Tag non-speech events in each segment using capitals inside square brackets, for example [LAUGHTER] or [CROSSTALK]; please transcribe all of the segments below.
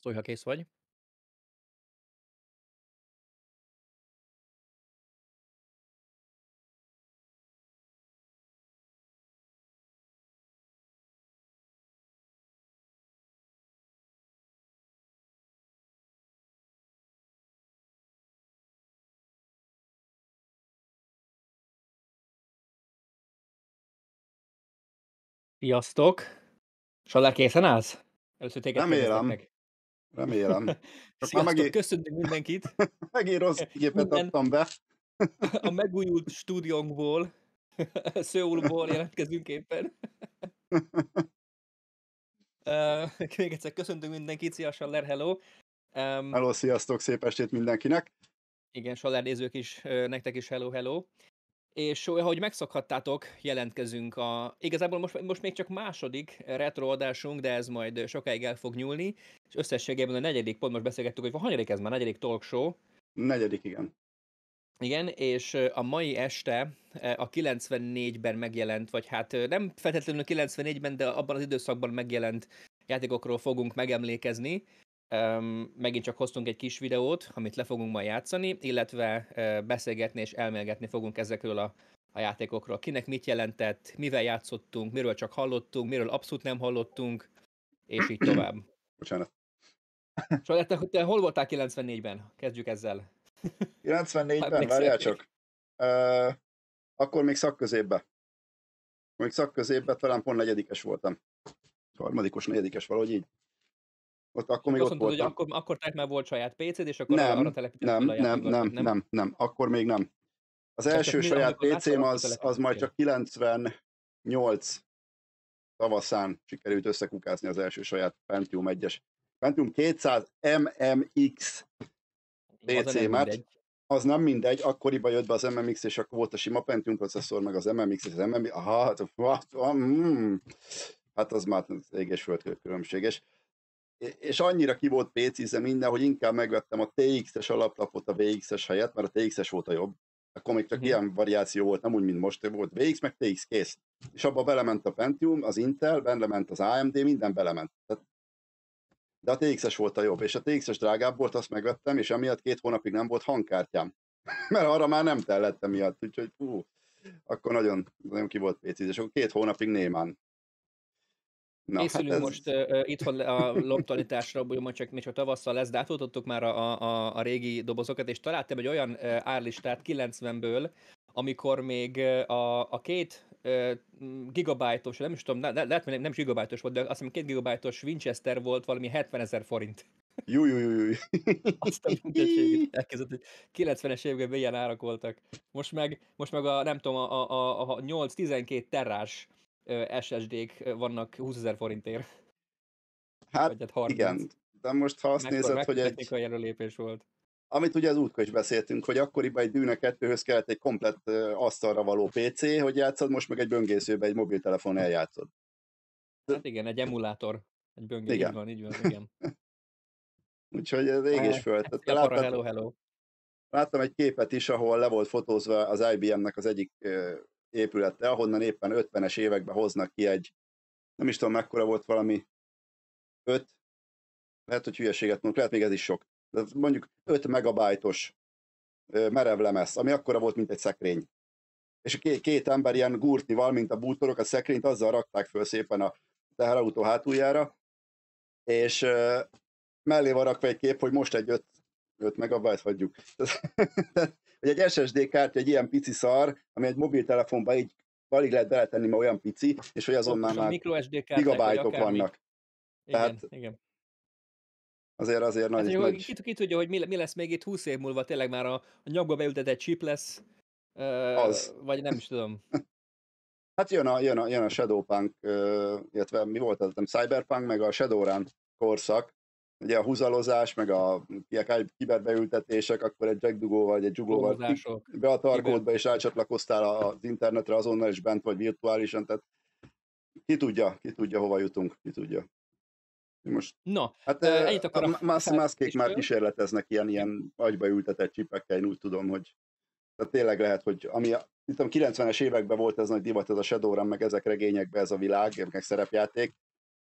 Szólj, ha kész vagy. Sziasztok! Sallá készen állsz? Először téged Remélem. Remélem. [LAUGHS] Csak Sziasztok, mindenkit! [LAUGHS] Megint rossz [LAUGHS] képet Minden... adtam be. a megújult stúdiónkból, Szőulból jelentkezünk éppen. Uh, még egyszer köszöntünk mindenkit, szia Schaller, hello! Um, hello, sziasztok, szép estét mindenkinek! Igen, Schaller nézők is, eh, nektek is hello, hello! és ahogy megszokhattátok, jelentkezünk a... Igazából most, most még csak második retroadásunk, de ez majd sokáig el fog nyúlni, és összességében a negyedik, pont most beszélgettük, hogy van, hanyadik ez már, negyedik talk show. Negyedik, igen. Igen, és a mai este a 94-ben megjelent, vagy hát nem feltétlenül 94-ben, de abban az időszakban megjelent játékokról fogunk megemlékezni, Um, megint csak hoztunk egy kis videót, amit le fogunk majd játszani, illetve uh, beszélgetni és elmélgetni fogunk ezekről a, a játékokról. Kinek mit jelentett, mivel játszottunk, miről csak hallottunk, miről abszolút nem hallottunk, és így tovább. [CLEARS THROAT] Bocsánat. Sajnálom, te, te hol voltál 94-ben? Kezdjük ezzel. 94-ben, [LAUGHS] várjál csak. Uh, akkor még szakközépbe. Még szakközépbe talán pont negyedikes voltam. Harmadikos, negyedikes, valahogy így. Ott, akkor még Azt ott mondtad, voltam. hogy akkor, akkor tehát már volt saját PC-d, és akkor nem, arra telepített nem, a nem, nem, nem, nem, nem, akkor még nem. Az Csak első saját PC-m az, az majd csak 98 tavaszán sikerült összekukázni az első saját Pentium 1-es. Pentium 200 MMX PC-met. Az nem mindegy, akkoriban jött be az MMX, és akkor volt a sima Pentium processzor, meg az MMX, és az MMX, aha, hát, hát, hát, hát az már égés föld különbséges és annyira ki volt pécíze minden, hogy inkább megvettem a TX-es alaplapot a VX-es helyett, mert a TX-es volt a jobb. Akkor még csak mm. ilyen variáció volt, nem úgy, mint most, volt VX, meg TX kész. És abba belement a Pentium, az Intel, belement az AMD, minden belement. Tehát de a TX-es volt a jobb, és a TX-es drágább volt, azt megvettem, és emiatt két hónapig nem volt hangkártyám. [LAUGHS] Mert arra már nem tellettem miatt, úgyhogy hú, akkor nagyon, nagyon ki volt pécíz, és akkor két hónapig némán Na, Készülünk hát ez... most uh, itthon a hogy ugye csak még csak tavasszal lesz, de átoltottuk már a, a, a régi dobozokat, és találtam egy olyan uh, árlistát 90-ből, amikor még a, a két uh, gigabájtos, nem is tudom, ne, lehet, nem, nem is gigabájtos volt, de azt hiszem két gigabájtos Winchester volt valami 70 ezer forint. Jú, jú, jú, jú. Azt a mindenségét elkezdett, hogy 90-es években ilyen árak voltak. Most meg, most meg a, nem tudom, a, a, a 8-12 terrás SSD-k vannak 20 ezer forintért. Hát, hát 30. igen, de most ha azt nézed, hogy egy... jelölépés volt. Amit ugye az útka is beszéltünk, hogy akkoriban egy Dűne 2-höz kellett egy komplett asztalra való PC, hogy játszod, most meg egy böngészőbe egy mobiltelefon hm. eljátszod. Hát igen, egy emulátor. Egy böngésző, igen. így van, így van, igen. [LAUGHS] Úgyhogy ez ég eh, és föl. Hát, hello, hello. Láttam egy képet is, ahol le volt fotózva az IBM-nek az egyik épülete, ahonnan éppen 50-es években hoznak ki egy, nem is tudom mekkora volt valami, 5, lehet, hogy hülyeséget mondok, lehet még ez is sok, de mondjuk 5 megabajtos merev lemez, ami akkora volt, mint egy szekrény. És két, két ember ilyen gurtival, mint a bútorok, a szekrényt azzal rakták föl szépen a teherautó hátuljára, és mellé van rakva egy kép, hogy most egy 5 megabajt hagyjuk. [LAUGHS] hogy egy SSD kártya egy ilyen pici szar, ami egy mobiltelefonba így alig lehet beletenni, mert olyan pici, és hogy azonnal már, már gigabájtok vannak. Igen, Tehát igen. Azért azért hát nagy, jó, nagy... Ki, ki tudja, hogy mi, mi lesz még itt 20 év múlva, tényleg már a, a nyakba beültetett chip lesz, uh, az. vagy nem is tudom. [LAUGHS] Hát jön a, jön a, jön a Shadowpunk, uh, illetve mi volt az, nem, Cyberpunk, meg a Shadowrun korszak, ugye a húzalozás, meg a kiberbeültetések, akkor egy jackdugóval, vagy egy dzsuglóval be a tarkódba, és rácsatlakoztál az internetre azonnal, és bent vagy virtuálisan, tehát ki tudja, ki tudja, hova jutunk, ki tudja. Most, Na, hát ennyit akkor a, a mászkék már kísérleteznek ilyen, ilyen agyba ültetett csipekkel, én úgy tudom, hogy tehát tényleg lehet, hogy ami a 90-es években volt ez nagy divat, ez a Shadowrun, meg ezek regényekben ez a világ, meg szerepjáték,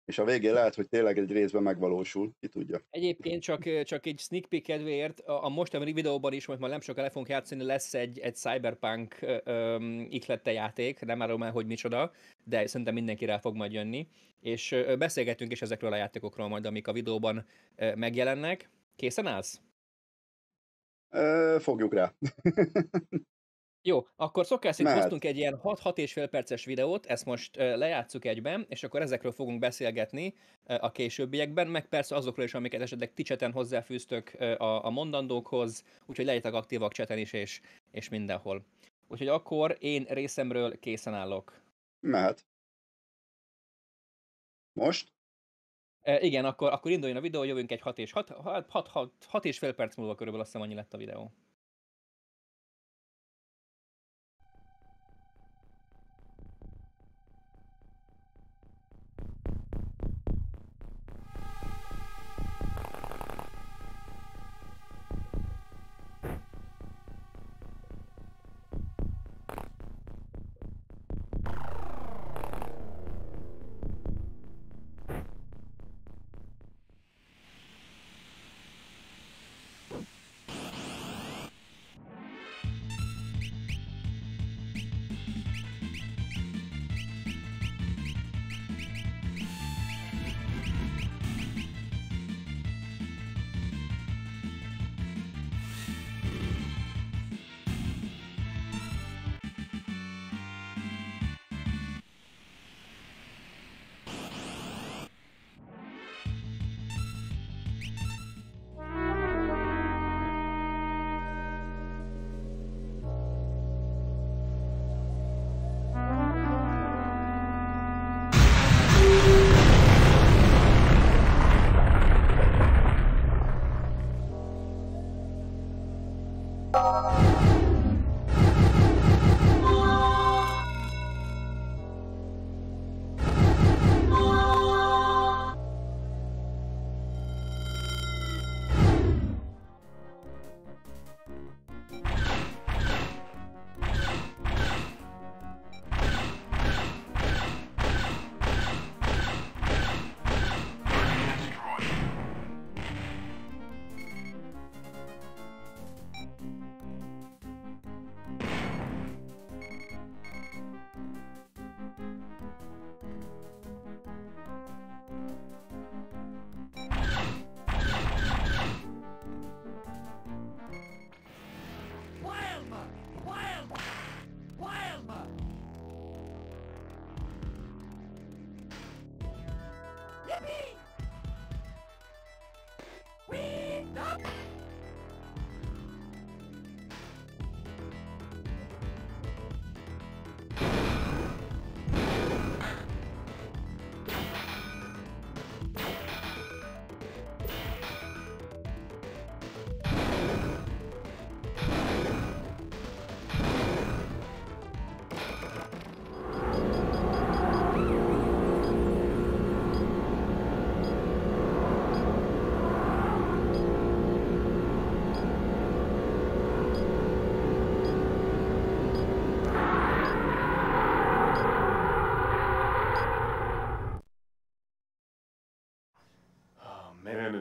és a végén lehet, hogy tényleg egy részben megvalósul, ki tudja. Egyébként csak, csak egy sneak peek kedvéért, a, a mostani videóban is, most már nem sokkal le fogunk játszani, lesz egy, egy cyberpunk öm, iklette játék, nem már már, hogy micsoda, de szerintem mindenki rá fog majd jönni, és ö, beszélgetünk is ezekről a játékokról majd, amik a videóban ö, megjelennek. Készen állsz? Ö, fogjuk rá. [LAUGHS] Jó, akkor szokás szerint hoztunk egy ilyen 6 65 perces videót, ezt most lejátszuk egyben, és akkor ezekről fogunk beszélgetni a későbbiekben, meg persze azokról is, amiket esetleg ti cseten hozzáfűztök a, a mondandókhoz, úgyhogy legyetek aktívak cseten is, és, és mindenhol. Úgyhogy akkor én részemről készen állok. Mehet. Most? E, igen, akkor, akkor induljon a videó, jövünk egy 6 és 6, 6, 6, 6, 6 és fél perc múlva körülbelül azt hiszem annyi lett a videó.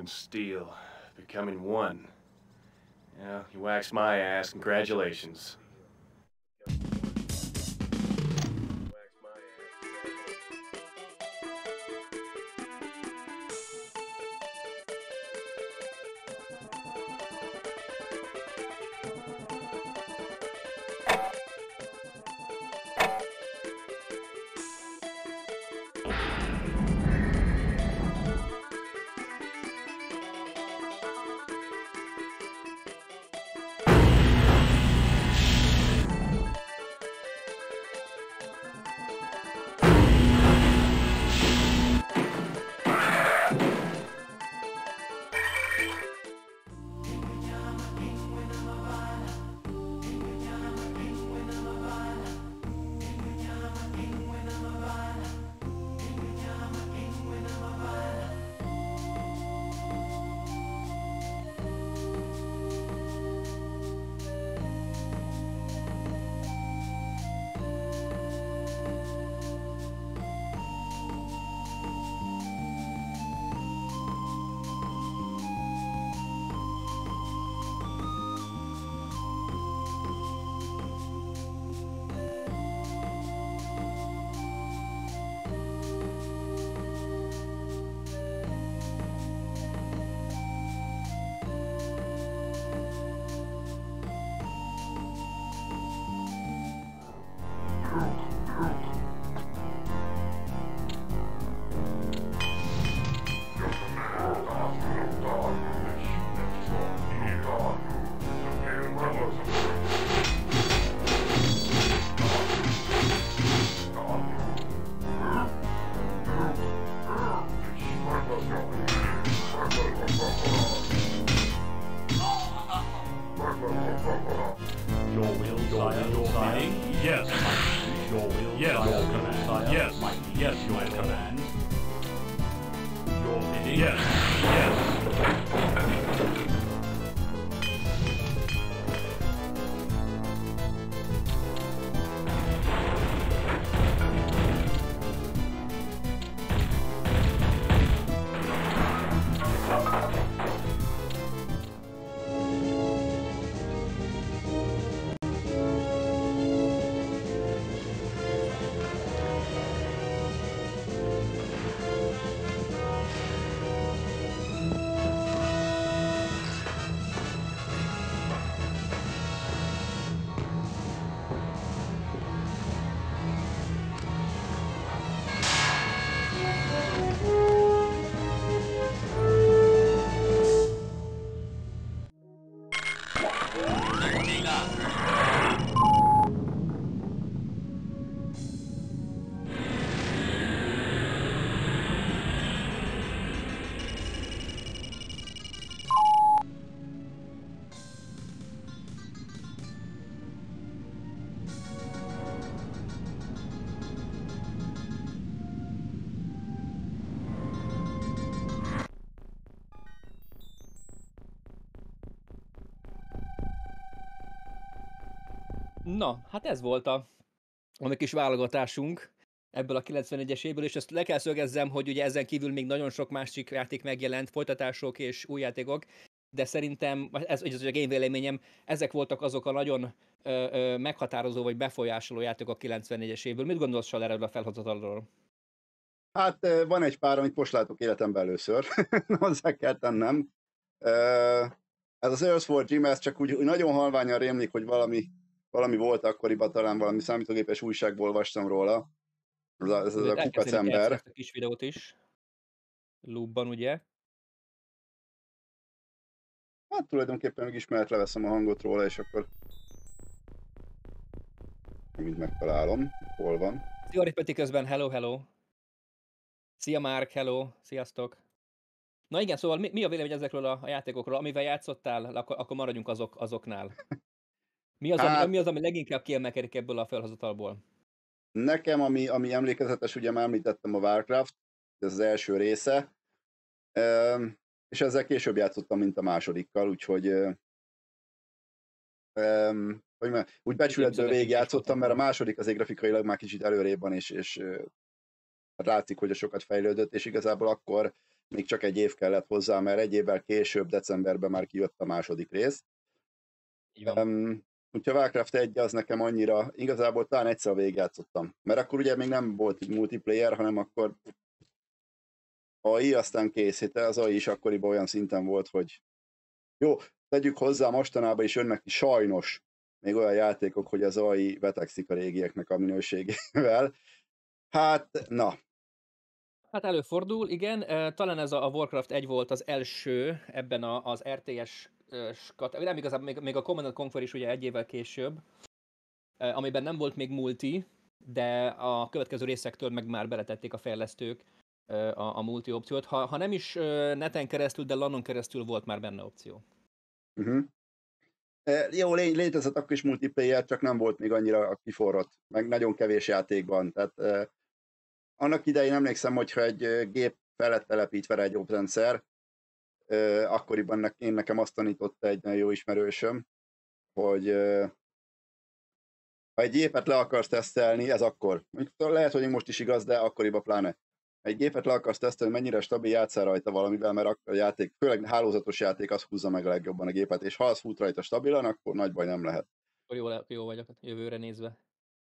steel, becoming one. Yeah, you waxed my ass, congratulations. Na, hát ez volt a, a kis válogatásunk ebből a 91-es évből, és ezt le kell szögezzem, hogy ugye ezen kívül még nagyon sok másik játék megjelent, folytatások és új játékok, de szerintem, ez, ez az én véleményem, ezek voltak azok a nagyon ö, ö, meghatározó vagy befolyásoló játékok a 94-es évből. Mit gondolsz Sal erről a felhozatalról? Hát van egy pár, amit most látok életemben először, [LAUGHS] hozzá kell tennem. Ez az Earth for Dream, ez csak úgy, úgy nagyon halványan rémlik, hogy valami valami volt akkoriban, talán valami számítógépes újságból olvastam róla. Ez az a kukac ember. A kis videót is. Lubban, ugye? Hát tulajdonképpen még ismert leveszem a hangot róla, és akkor mind megtalálom, hol van. Szia Ripeti közben, hello, hello. Szia Márk, hello, sziasztok. Na igen, szóval mi, mi a vélemény ezekről a, a játékokról? Amivel játszottál, akkor, akkor maradjunk azok, azoknál. Mi az, ami, hát- mi az, ami leginkább kiemelkedik ebből a felhozatalból? Nekem, ami, ami emlékezetes, ugye már említettem a Warcraft, ez az első része, és ezzel később játszottam, mint a másodikkal, úgyhogy hogy már, úgy becsületből végigjátszottam, mert a második azért grafikailag már kicsit előrébb van, és, és látszik, hogy a sokat fejlődött, és igazából akkor még csak egy év kellett hozzá, mert egy évvel később, decemberben már kijött a második rész. Um, Úgyhogy a Warcraft 1 az nekem annyira, igazából talán egyszer végigjátszottam. Mert akkor ugye még nem volt multiplayer, hanem akkor AI aztán készíte, az AI is akkoriban olyan szinten volt, hogy jó, tegyük hozzá, mostanában is önnek sajnos még olyan játékok, hogy az AI betegszik a régieknek a minőségével. Hát, na, Hát előfordul, igen. Talán ez a Warcraft 1 volt az első ebben az RTS nem igazából, még, még a Command Conquer is ugye egy évvel később, amiben nem volt még multi, de a következő részektől meg már beletették a fejlesztők a, a multi opciót. Ha, ha nem is neten keresztül, de lanon keresztül volt már benne opció. Uh-huh. jó, lé, létezett akkor is multiplayer, csak nem volt még annyira kiforrott, meg nagyon kevés játékban. Tehát eh, annak idején emlékszem, hogyha egy gép felett telepítve egy oprendszer, akkoriban ne, én nekem azt tanította egy nagyon jó ismerősöm, hogy ha egy gépet le akarsz tesztelni, ez akkor. Lehet, hogy most is igaz, de akkoriban pláne. Ha egy gépet le akarsz tesztelni, mennyire stabil játszál rajta valamivel, mert akkor a játék, főleg hálózatos játék, az húzza meg a legjobban a gépet, és ha az fut rajta stabilan, akkor nagy baj nem lehet. Jó, jó vagyok hát jövőre nézve.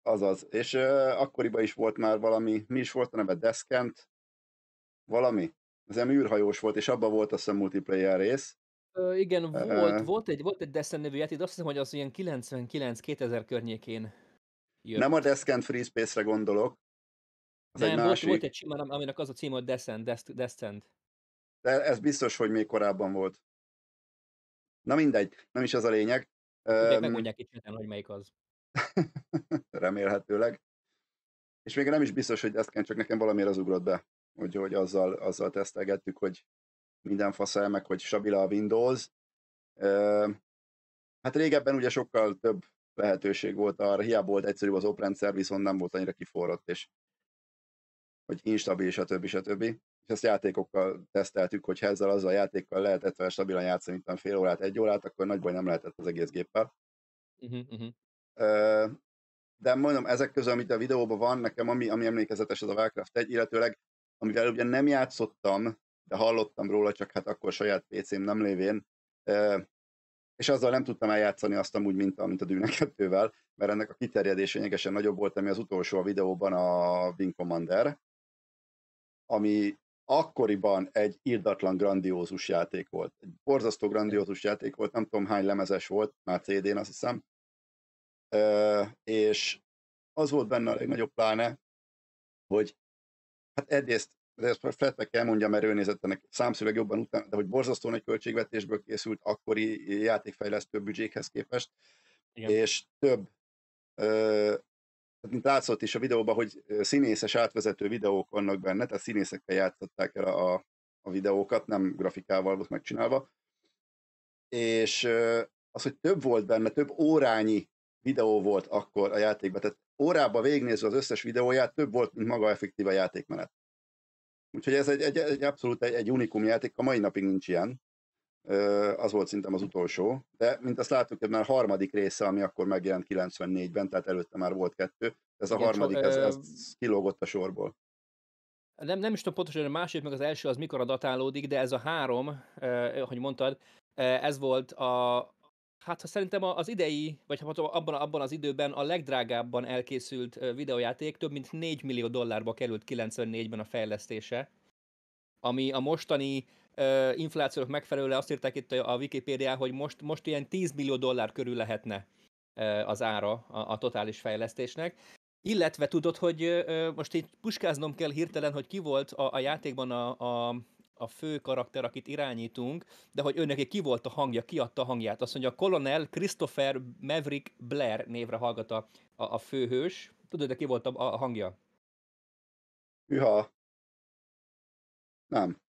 Azaz. És uh, akkoriban is volt már valami, mi is volt a neve, Deskent? Valami? az ami űrhajós volt, és abban volt a hiszem multiplayer rész. Ö, igen, volt, uh, volt egy, volt egy Descent nevű játék, de azt hiszem, hogy az ilyen 99-2000 környékén jött. Nem a Descent Free Space-re gondolok. Az nem, egy volt, másik. volt egy sima, aminek az a cím, hogy Descent, Descent. De ez biztos, hogy még korábban volt. Na mindegy, nem is az a lényeg. um, megmondják itt hogy melyik az. [LAUGHS] remélhetőleg. És még nem is biztos, hogy ezt kell, csak nekem valamiért az ugrott be úgyhogy azzal, azzal tesztelgettük, hogy minden faszál, meg hogy stabil a Windows. Hát régebben ugye sokkal több lehetőség volt arra, hiába volt egyszerűbb az oprendszer, viszont nem volt annyira kiforrott, és hogy instabil, stb. stb. És ezt játékokkal teszteltük, hogy ezzel azzal a játékkal lehetett vele stabilan játszani, mint fél órát, egy órát, akkor nagy baj nem lehetett az egész géppel. Uh-huh, uh-huh. De mondom, ezek közül, amit a videóban van, nekem ami, ami emlékezetes, az a Warcraft 1, illetőleg amivel ugye nem játszottam, de hallottam róla, csak hát akkor saját PC-m nem lévén, és azzal nem tudtam eljátszani azt amúgy, mint, mint a Dune 2 mert ennek a kiterjedés lényegesen nagyobb volt, ami az utolsó a videóban a Wing Commander, ami akkoriban egy irdatlan grandiózus játék volt. Egy borzasztó grandiózus játék volt, nem tudom hány lemezes volt, már CD-n azt hiszem. és az volt benne a legnagyobb pláne, hogy Hát egyrészt, de ezt kell mondjam, mert ő nézett ennek számszöveg jobban utána, de hogy borzasztó nagy költségvetésből készült akkori játékfejlesztő büdzsékhez képest, Igen. és több hát mint látszott is a videóban, hogy színészes átvezető videók vannak benne, tehát színészekkel játszották el a, a videókat, nem grafikával volt megcsinálva. És az, hogy több volt benne, több órányi videó volt akkor a játékban, tehát órába végignézve az összes videóját több volt, mint maga effektíve a játékmenet. Úgyhogy ez egy, egy, egy abszolút egy, egy unikum játék, a mai napig nincs ilyen. Az volt szintem az utolsó, de mint azt láttuk, ez már a harmadik része, ami akkor megjelent 94-ben, tehát előtte már volt kettő. Ez a Igen, harmadik, ez, ez kilógott a sorból. Nem, nem is tudom pontosan, hogy a második, meg az első az mikor datálódik, de ez a három, eh, hogy mondtad, eh, ez volt a, Hát ha szerintem az idei, vagy ha hát abban, abban az időben a legdrágábban elkészült videojáték több mint 4 millió dollárba került 94-ben a fejlesztése, ami a mostani inflációk megfelelően azt írták itt a, Wikipédia, hogy most, most ilyen 10 millió dollár körül lehetne az ára a, a totális fejlesztésnek. Illetve tudod, hogy most itt puskáznom kell hirtelen, hogy ki volt a, a játékban a, a a fő karakter, akit irányítunk, de hogy őnek ki volt a hangja, ki adta a hangját. Azt mondja, a kolonel Christopher Maverick Blair névre hallgat a, a, a főhős. Tudod, de ki volt a, a hangja? Üha. Nem.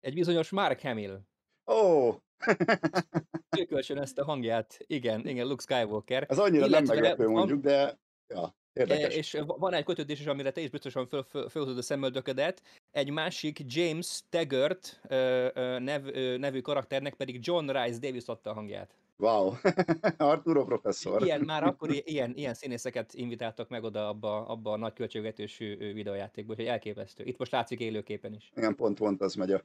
Egy bizonyos Mark Hamill. Ó! Oh. [LAUGHS] Kölcsön ezt a hangját. Igen, igen, Luke Skywalker. Ez annyira Illetve nem meglepő mondjuk, de... Ja. E, érdekes. És van egy kötődés is, amire te is biztosan fölhozod föl, föl, föl a szemöldöködet, egy másik James Taggart nev, nevű karakternek pedig John Rice Davis adta a hangját. Wow, [LAUGHS] Arturo professzor. Ilyen, már akkor ilyen, ilyen színészeket invitáltak meg oda abba, abba a nagy költségvetésű videójátékba, hogy elképesztő. Itt most látszik élőképen is. Igen, pont pont az megy a,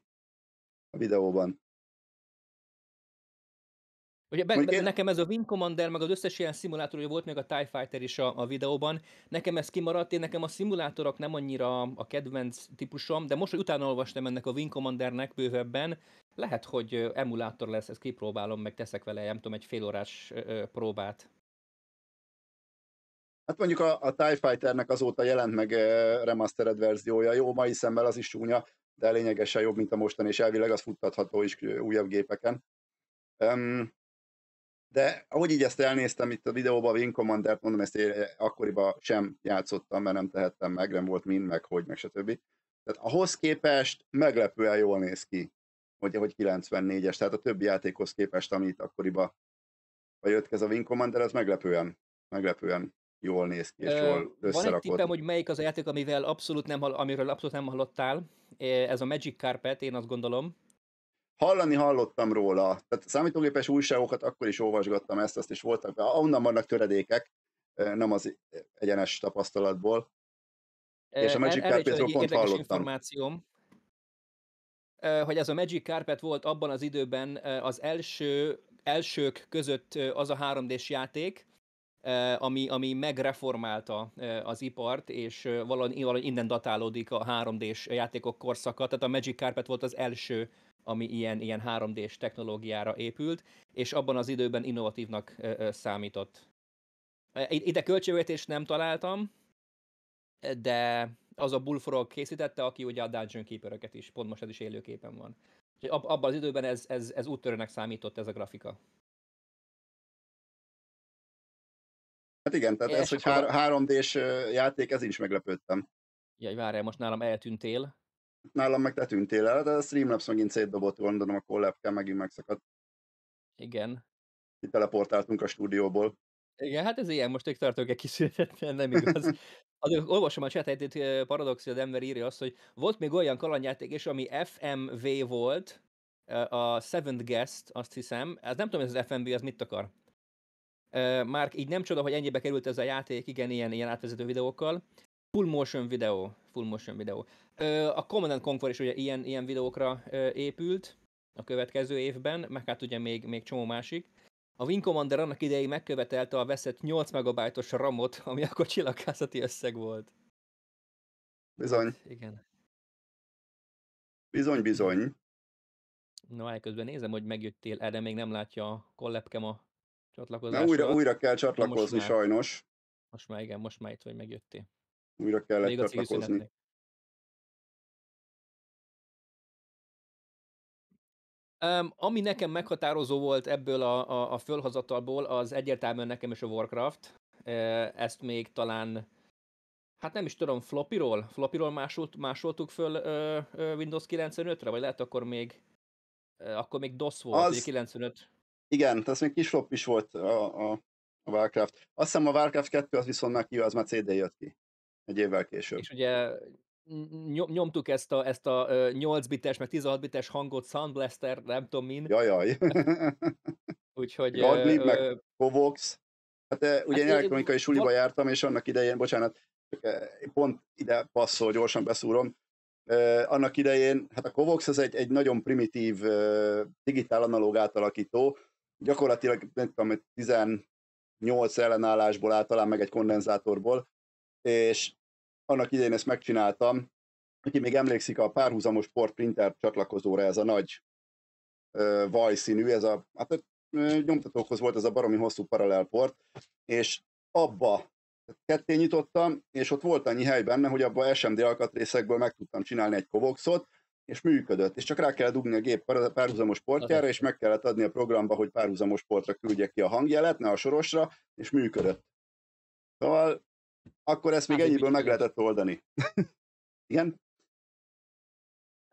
a videóban. Ugye be, be, nekem ez a Wing Commander, meg az összes ilyen szimulátorja volt, még a TIE Fighter is a, a videóban. Nekem ez kimaradt, én nekem a szimulátorok nem annyira a kedvenc típusom, de most, hogy utána olvastam ennek a Wing Commandernek bővebben, lehet, hogy emulátor lesz, ezt kipróbálom, meg teszek vele, nem tudom, egy félórás próbát. Hát mondjuk a, a TIE Fighternek azóta jelent meg remastered verziója, jó, mai szemmel az is csúnya, de lényegesen jobb, mint a mostani, és elvileg az futtatható is újabb gépeken. Um, de ahogy így ezt elnéztem itt a videóban, a Wing Commander-t mondom, ezt én akkoriban sem játszottam, mert nem tehettem meg, nem volt mind, meg hogy, meg stb. Tehát ahhoz képest meglepően jól néz ki, hogy, hogy 94-es, tehát a többi játékhoz képest, amit akkoriban vagy jött ez a Wing Commander, az meglepően, meglepően jól néz ki, és jól összerakott. Van egy tippem, hogy melyik az a játék, amivel abszolút nem, amiről abszolút nem hallottál, ez a Magic Carpet, én azt gondolom, hallani hallottam róla. Tehát számítógépes újságokat akkor is olvasgattam ezt, azt is voltak, onnan vannak töredékek, nem az egyenes tapasztalatból. És a Magic Carpet, er-, Carpetről pont hallottam. Információm, hogy ez a Magic Carpet volt abban az időben az első, elsők között az a 3D-s játék, ami, ami megreformálta az ipart, és valahogy, valahogy innen datálódik a 3D-s játékok korszaka. Tehát a Magic Carpet volt az első ami ilyen, ilyen 3D-s technológiára épült, és abban az időben innovatívnak számított. E, ide költségvetést nem találtam, de az a Bullfrog készítette, aki ugye a Dungeon keeper is, pont most ez is élőképen van. ab, abban az időben ez, ez, ez úttörőnek számított ez a grafika. Hát igen, tehát Én ez, hogy 3D-s játék, ez is meglepődtem. Jaj, várjál, most nálam eltűntél nálam meg te tűntél el, de a Streamlabs megint szétdobott, gondolom a collab megint megszakadt. Igen. Itt teleportáltunk a stúdióból. Igen, hát ez ilyen, most ők tartok egy kis nem igaz. Azért [LAUGHS] olvasom a chat itt Paradoxia az ember írja azt, hogy volt még olyan kalandjáték és ami FMV volt, a Seventh Guest, azt hiszem, ez nem tudom, ez az FMV, az mit akar. Már így nem csoda, hogy ennyibe került ez a játék, igen, ilyen, ilyen átvezető videókkal. Full motion videó. Full motion videó. A Command Conquer is ugye ilyen, ilyen videókra épült a következő évben, meg hát ugye még, még csomó másik. A Wing Commander annak idején megkövetelte a veszett 8 megabájtos ramot, ami akkor csillaghászati összeg volt. Bizony. Igen. Bizony, bizony. Na, elközben nézem, hogy megjöttél, erre még nem látja a kollepkem a csatlakozást. Na, újra, újra kell csatlakozni, most már, sajnos. Most már igen, most már itt vagy megjöttél újra kellett Még csatlakozni. Um, ami nekem meghatározó volt ebből a, a, a fölhazatalból, az egyértelműen nekem is a Warcraft. Ezt még talán, hát nem is tudom, flopiról? Flopiról másolt, másoltuk föl ö, ö, Windows 95-re? Vagy lehet akkor még, akkor még DOS volt, az, 95? Igen, tehát még kis flop is volt a, a, a Warcraft. Azt hiszem a Warcraft 2 az viszont már ki, az már CD jött ki. Egy évvel később. És ugye nyomtuk ezt a, ezt a 8 bites, meg 16 bites hangot, Soundblaster, nem tudom min. Jajaj. Úgyhogy... Gadlib, meg Kovox. Hát ugye hát, elektronikai suliba jártam, és annak idején, bocsánat, pont ide passzol, gyorsan beszúrom, annak idején, hát a Kovox az egy, egy nagyon primitív digitál analóg átalakító, gyakorlatilag nem tudom, 18 ellenállásból áll, talán meg egy kondenzátorból, és annak idején ezt megcsináltam, aki még emlékszik a párhuzamos portprinter csatlakozóra, ez a nagy vajszínű, ez a, hát a nyomtatókhoz volt ez a baromi hosszú paralelport, és abba ketté nyitottam, és ott volt annyi hely benne, hogy abba SMD alkatrészekből meg tudtam csinálni egy kovoxot, és működött. És csak rá kellett dugni a gép párhuzamos portjára, és meg kellett adni a programba, hogy párhuzamos portra küldje ki a hangjelet, ne a sorosra, és működött. Szóval akkor ezt még ennyiből meg lehetett oldani. [LAUGHS] Igen?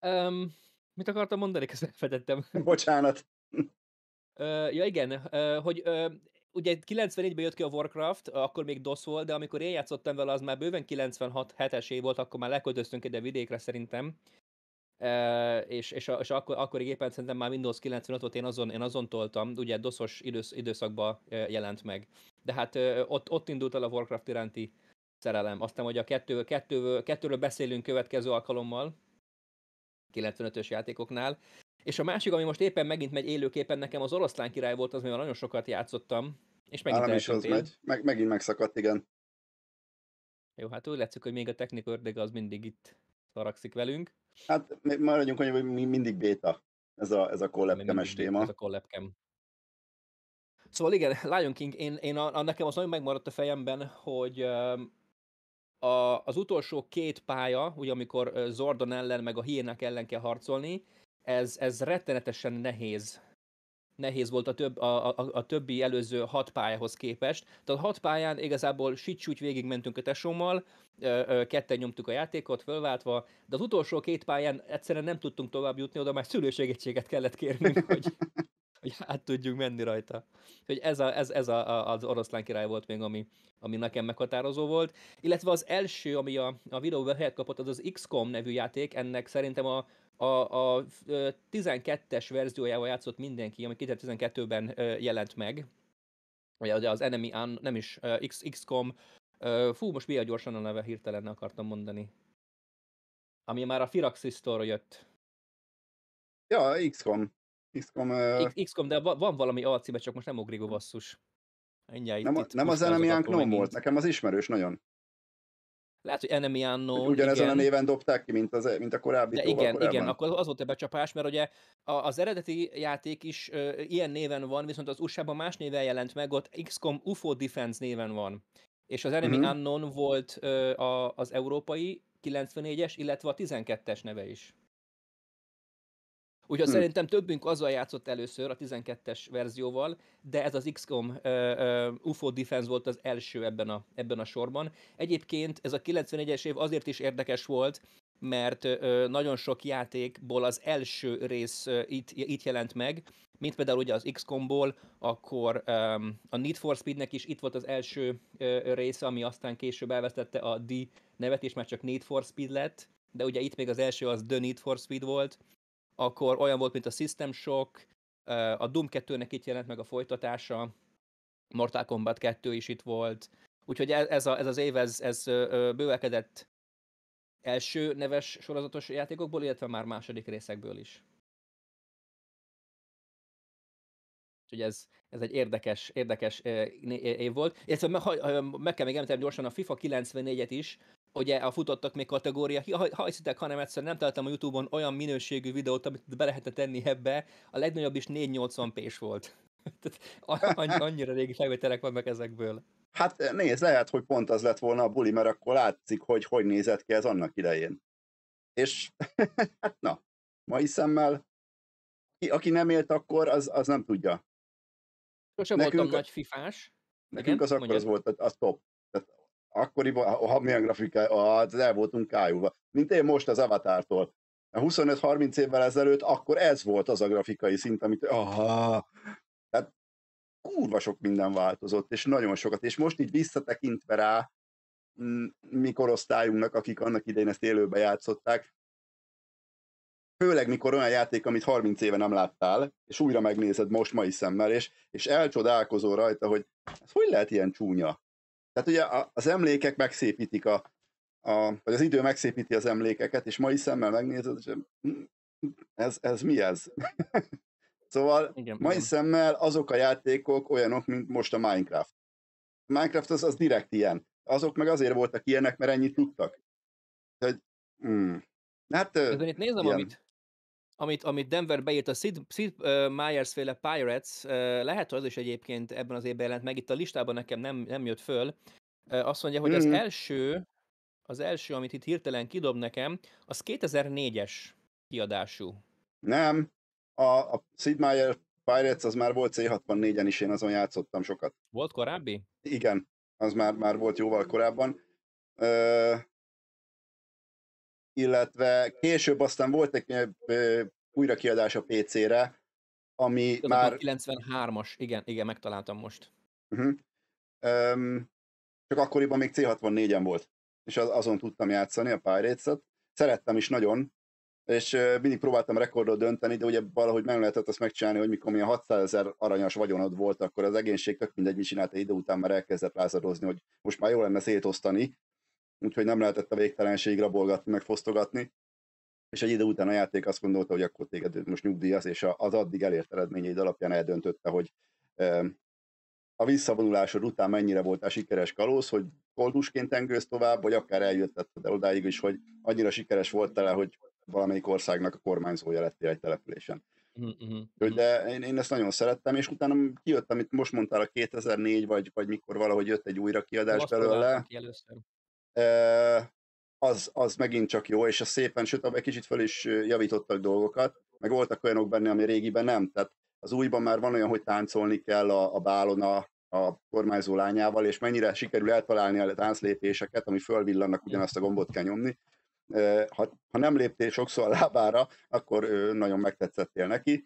Um, mit akartam mondani? Ezt fedettem. [LAUGHS] Bocsánat. Uh, ja igen, uh, hogy uh, ugye 94-ben jött ki a Warcraft, akkor még DOS volt, de amikor én játszottam vele, az már bőven 96 7 év volt, akkor már leköltöztünk ide vidékre szerintem. Uh, és, és, és akkor, akkor éppen szerintem már Windows 95 volt én azon, én azon toltam, ugye DOS-os idősz, időszakban jelent meg. De hát uh, ott, ott indult el a Warcraft iránti szerelem. Aztán, hogy a kettő, kettő, kettőről beszélünk következő alkalommal, 95-ös játékoknál. És a másik, ami most éppen megint megy élőképpen nekem, az oroszlán király volt, az mivel nagyon sokat játszottam. És megint Állam is az megy. Meg, megint megszakadt, igen. Jó, hát úgy látszik, hogy még a technik ördög az mindig itt szarakszik velünk. Hát már annyi, hogy mi mindig béta. Ez a, ez a kollepkemes téma. Ez a kollepkem. Szóval igen, Lion King, én, én a, a, nekem az nagyon megmaradt a fejemben, hogy a, az utolsó két pálya, ugye amikor Zordon ellen, meg a hiének ellen kell harcolni, ez, ez rettenetesen nehéz. Nehéz volt a, több, a, a, a többi előző hat pályához képest. Tehát a hat pályán igazából sicsúgy végigmentünk a tesómmal, ketten nyomtuk a játékot, fölváltva, de az utolsó két pályán egyszerűen nem tudtunk tovább jutni, oda már szülősegítséget kellett kérnünk, hogy [LAUGHS] hogy át tudjunk menni rajta. Hogy ez, a, ez, ez a, a, az oroszlán király volt még, ami, ami nekem meghatározó volt. Illetve az első, ami a, a videóban helyet kapott, az az XCOM nevű játék, ennek szerintem a, a, a 12-es verziójával játszott mindenki, ami 2012-ben jelent meg. Ugye az Enemy Un, nem is, X, XCOM, fú, most mi a gyorsan a neve, hirtelen akartam mondani. Ami már a Firaxis-tól jött. Ja, XCOM. XCOM... Uh... XCOM, de van valami alcíme, csak most nem Ogrigo basszus. Mindjárt nem, itt nem az Enemy Unknown volt, nekem az ismerős nagyon. Lehet, hogy Enemy Unknown. Ugyanezen igen. a néven dobták ki, mint, az, e- mint a korábbi. De igen, korábban. igen, akkor az volt a becsapás, mert ugye az eredeti játék is uh, ilyen néven van, viszont az USA-ban más néven jelent meg, ott XCOM UFO Defense néven van. És az Enemy mm-hmm. Unknown volt uh, a, az európai 94-es, illetve a 12-es neve is. Úgyhogy hmm. szerintem többünk azzal játszott először a 12-es verzióval, de ez az XCOM uh, uh, UFO Defense volt az első ebben a, ebben a sorban. Egyébként ez a 91-es év azért is érdekes volt, mert ö, nagyon sok játékból az első rész ö, itt, itt jelent meg, mint például ugye az XCOM-ból, akkor ö, a Need for Speednek is itt volt az első ö, része, ami aztán később elvesztette a D nevet, és már csak Need for Speed lett, de ugye itt még az első az The Need for Speed volt, akkor olyan volt, mint a System Shock, a Doom 2-nek itt jelent meg a folytatása, Mortal Kombat 2 is itt volt, úgyhogy e-, ez, a, ez az év, ez, ez bővelkedett első neves sorozatos játékokból, illetve már második részekből is. Úgyhogy ez, ez egy érdekes, érdekes év volt. Illetve meg, meg kell még említeni gyorsan a FIFA 94-et is, ugye a futottak még kategória, ha hiszitek, hanem egyszer nem találtam a Youtube-on olyan minőségű videót, amit be lehetne tenni ebbe, a legnagyobb is 480 p volt. [LAUGHS] Tehát annyira régi felvételek vannak ezekből. Hát eh, nézd, lehet, hogy pont az lett volna a buli, mert akkor látszik, hogy hogy nézett ki ez annak idején. És [LAUGHS] hát na, mai szemmel, ki, aki nem élt akkor, az, az nem tudja. Sosem nekünk, voltam nagy fifás. Nekünk Igen, az akkor az volt a, a top akkoriban, ha milyen grafika, az hát el voltunk kájulva. Mint én most az Avatártól. 25-30 évvel ezelőtt, akkor ez volt az a grafikai szint, amit aha, tehát kurva sok minden változott, és nagyon sokat, és most így visszatekintve rá, mi korosztályunknak, akik annak idején ezt élőben játszották, főleg mikor olyan játék, amit 30 éve nem láttál, és újra megnézed most mai szemmel, és, és elcsodálkozol rajta, hogy ez hogy lehet ilyen csúnya? Tehát ugye az emlékek megszépítik a, a, vagy az idő megszépíti az emlékeket, és mai szemmel megnézed, és ez, ez mi ez? [LAUGHS] szóval igen, mai igen. szemmel azok a játékok olyanok, mint most a Minecraft. A Minecraft az, az direkt ilyen. Azok meg azért voltak ilyenek, mert ennyit tudtak. Hogy, mm, hát, Ezen itt nézem, ilyen. amit amit, amit Denver beírt a Sid, Sid uh, Myers féle Pirates, uh, lehet, hogy az is egyébként ebben az évben jelent meg, itt a listában nekem nem, nem jött föl, uh, azt mondja, hogy mm. az mhm. első, az első, amit itt hirtelen kidob nekem, az 2004-es kiadású. Nem, a, a Sid Meier Pirates az már volt C64-en is, én azon játszottam sokat. Volt korábbi? Igen, az már, már volt jóval korábban. Uh, illetve később aztán volt egy újrakiadás a PC-re, ami Tudom, már... 93-as, igen, igen, megtaláltam most. Uh-huh. Um, csak akkoriban még C64-en volt, és az, azon tudtam játszani a Pirates-et. Szerettem is nagyon, és mindig próbáltam rekordot dönteni, de ugye valahogy meg lehetett azt megcsinálni, hogy mikor milyen 600 ezer aranyas vagyonod volt, akkor az egénség tök mindegy, mi csinálta idő után már elkezdett lázadozni, hogy most már jó lenne szétosztani, úgyhogy nem lehetett a végtelenség rabolgatni, meg fosztogatni. És egy idő után a játék azt gondolta, hogy akkor téged most nyugdíjaz, és az addig elért eredményeid alapján eldöntötte, hogy a visszavonulásod után mennyire voltál sikeres kalóz, hogy koldusként engősz tovább, vagy akár eljöttetted el odáig is, hogy annyira sikeres volt tele, hogy valamelyik országnak a kormányzója lettél egy településen. Uh-huh. De én, én ezt nagyon szerettem, és utána kijött, amit most mondtál, a 2004, vagy, vagy mikor valahogy jött egy újra kiadás belőle az, az megint csak jó, és a szépen, sőt, egy kicsit föl is javítottak dolgokat, meg voltak olyanok benne, ami régiben nem. Tehát az újban már van olyan, hogy táncolni kell a, a bálon a, a kormányzó lányával, és mennyire sikerül eltalálni a tánclépéseket, ami fölvillannak, ugyanazt a gombot kell nyomni. Ha, ha nem léptél sokszor a lábára, akkor nagyon megtetszettél neki,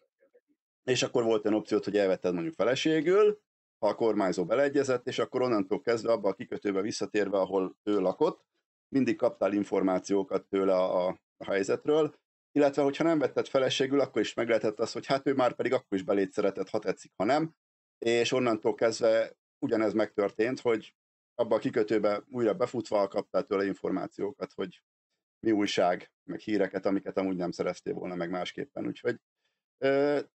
és akkor volt olyan opciót, hogy elvetted mondjuk feleségül, ha a kormányzó beleegyezett, és akkor onnantól kezdve abba a kikötőbe visszatérve, ahol ő lakott, mindig kaptál információkat tőle a, a helyzetről, illetve hogyha nem vetted feleségül, akkor is meg lehetett az, hogy hát ő már pedig akkor is beléd szeretett, ha tetszik, ha nem, és onnantól kezdve ugyanez megtörtént, hogy abba a kikötőbe újra befutva kaptál tőle információkat, hogy mi újság, meg híreket, amiket amúgy nem szereztél volna meg másképpen, úgyhogy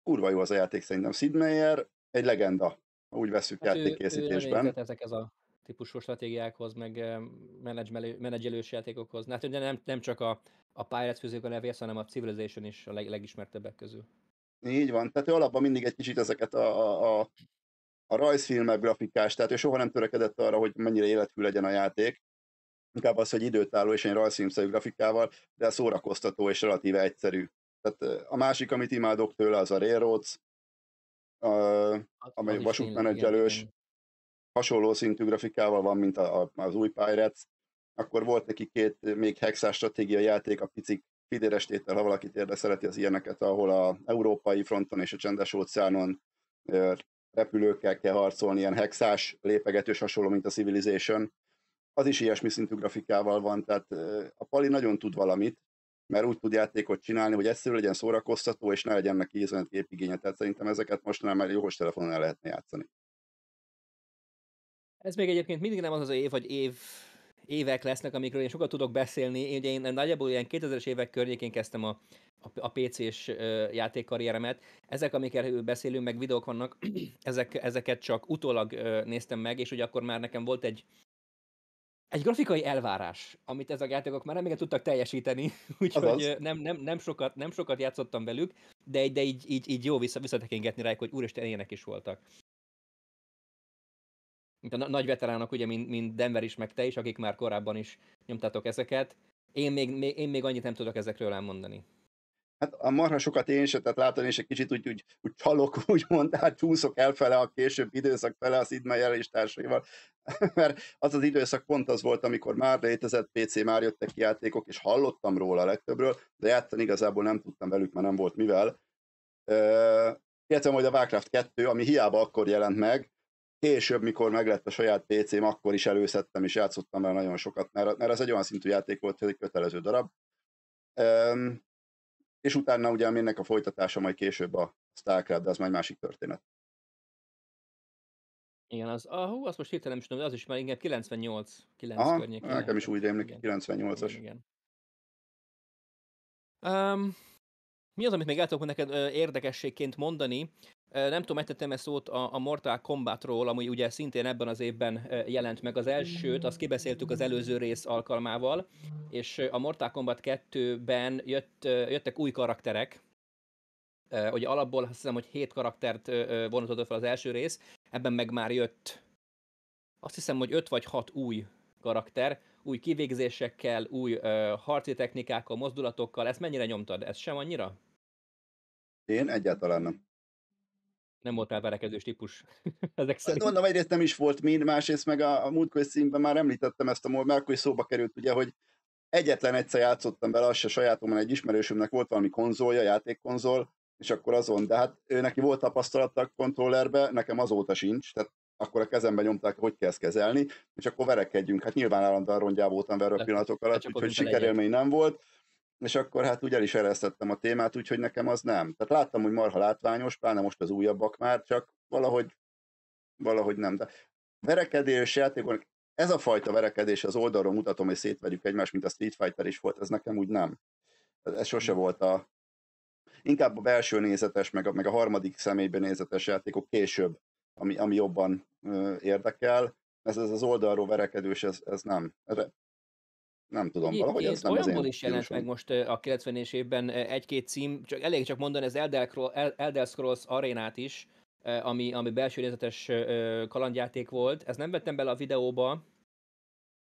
kurva jó az a játék szerintem. Sid Meier egy legenda úgy veszük hát ő ezek ez a típusú stratégiákhoz, meg menedzselős játékokhoz. Hát ugye nem, nem csak a, a Pirates fűzik a nevész, hanem a Civilization is a leg, legismertebbek közül. Így van, tehát ő alapban mindig egy kicsit ezeket a, a, a, a rajzfilmek grafikás, tehát ő soha nem törekedett arra, hogy mennyire élethű legyen a játék, inkább az, hogy időtálló és egy rajzfilmszerű grafikával, de szórakoztató és relatíve egyszerű. Tehát a másik, amit imádok tőle, az a Railroads, amely vasútmenedzselős, hasonló szintű grafikával van, mint a, a, az új Pirates, akkor volt neki két még hexás stratégia játék, a picik fidéres tétel, ha valakit érde, szereti az ilyeneket, ahol a európai fronton és a csendes óceánon repülőkkel kell harcolni, ilyen hexás lépegetős hasonló, mint a Civilization. Az is ilyesmi szintű grafikával van, tehát a Pali nagyon tud valamit, mert úgy tud játékot csinálni, hogy egyszerű legyen szórakoztató, és ne legyen neki ízlent képigénye. Tehát szerintem ezeket most már jogos telefonon el lehetne játszani. Ez még egyébként mindig nem az az év, vagy év évek lesznek, amikről én sokat tudok beszélni. Én, ugye én nagyjából ilyen 2000-es évek környékén kezdtem a, a, a PC-s játékkarrieremet. Ezek, amikről beszélünk, meg videók vannak, [CLEARS THROAT] ezek, ezeket csak utólag néztem meg, és ugye akkor már nekem volt egy egy grafikai elvárás, amit ezek a játékok már nem igen tudtak teljesíteni, [LAUGHS] úgyhogy nem, nem, nem, sokat, nem sokat játszottam velük, de, de így, így, így jó vissza, visszatekingetni rájuk, hogy úristen, ilyenek is voltak. Mint a nagy veteránok, ugye, mint, mint Denver is, meg te is, akik már korábban is nyomtatok ezeket. Én még, még, én még annyit nem tudok ezekről elmondani. Hát a marha sokat én se, tehát látom én is egy kicsit úgy, úgy, úgy csalok, [LAUGHS] úgymond, tehát csúszok elfele a később időszak fele a Sidmeyer és társaival, [LAUGHS] mert az az időszak pont az volt, amikor már létezett PC, már jöttek ki játékok, és hallottam róla a legtöbbről, de játszani igazából nem tudtam velük, mert nem volt mivel. Illetve majd a Warcraft 2, ami hiába akkor jelent meg, később, mikor meglett a saját PC-m, akkor is előszedtem és játszottam vele nagyon sokat, mert, mert ez egy olyan szintű játék volt, hogy egy kötelező darab és utána ugye aminek a folytatása majd később a Starcraft, de az már egy másik történet. Igen, az, ah, hú, azt most hirtelen nem is tudom, de az is már inkább 98, 9 Aha, környék. Nekem is úgy rémlik, 98-as. Igen. igen. Um, mi az, amit még el tudok neked érdekességként mondani? Nem tudom, megtettem ezt szót a, a Mortal Kombatról, ami ugye szintén ebben az évben jelent meg az elsőt, azt kibeszéltük az előző rész alkalmával, és a Mortal Kombat 2-ben jött, jöttek új karakterek, hogy alapból azt hiszem, hogy hét karaktert vonatott fel az első rész, ebben meg már jött azt hiszem, hogy öt vagy hat új karakter, új kivégzésekkel, új ö, harci technikákkal, mozdulatokkal, ezt mennyire nyomtad? Ez sem annyira? Én egyáltalán nem. Nem voltál verekedős típus [LAUGHS] ezek hát szerint. Mondom, egyrészt nem is volt mind, másrészt meg a, a múltkor színben már említettem ezt a múlt, mert akkor szóba került, ugye, hogy egyetlen egyszer játszottam bele, az se sajátomban egy ismerősömnek volt valami konzolja, játékkonzol, és akkor azon, de hát ő neki volt tapasztalata a kontrollerbe, nekem azóta sincs, tehát akkor a kezembe nyomták, hogy kell ezt kezelni, és akkor verekedjünk. Hát nyilván állandóan rongyá voltam verő hát, pillanatok alatt, hát úgyhogy sikerélmény nem volt és akkor hát ugye el is eresztettem a témát, úgyhogy nekem az nem. Tehát láttam, hogy marha látványos, pláne most az újabbak már, csak valahogy, valahogy nem. De verekedés játékon, ez a fajta verekedés az oldalról mutatom, hogy szétverjük egymást, mint a Street Fighter is volt, ez nekem úgy nem. Ez, ez sose hm. volt a... Inkább a belső nézetes, meg a, meg a harmadik személyben nézetes játékok később ami, ami jobban érdekel. Ez, ez az oldalról verekedős, ez, ez nem. Nem tudom, Egyébként valahogy ez nem olyanból én. is jelent meg most a 90-es évben egy-két cím, csak elég csak mondani az Elder, Scrolls arénát is, ami, ami belső nézetes kalandjáték volt. Ez nem vettem bele a videóba,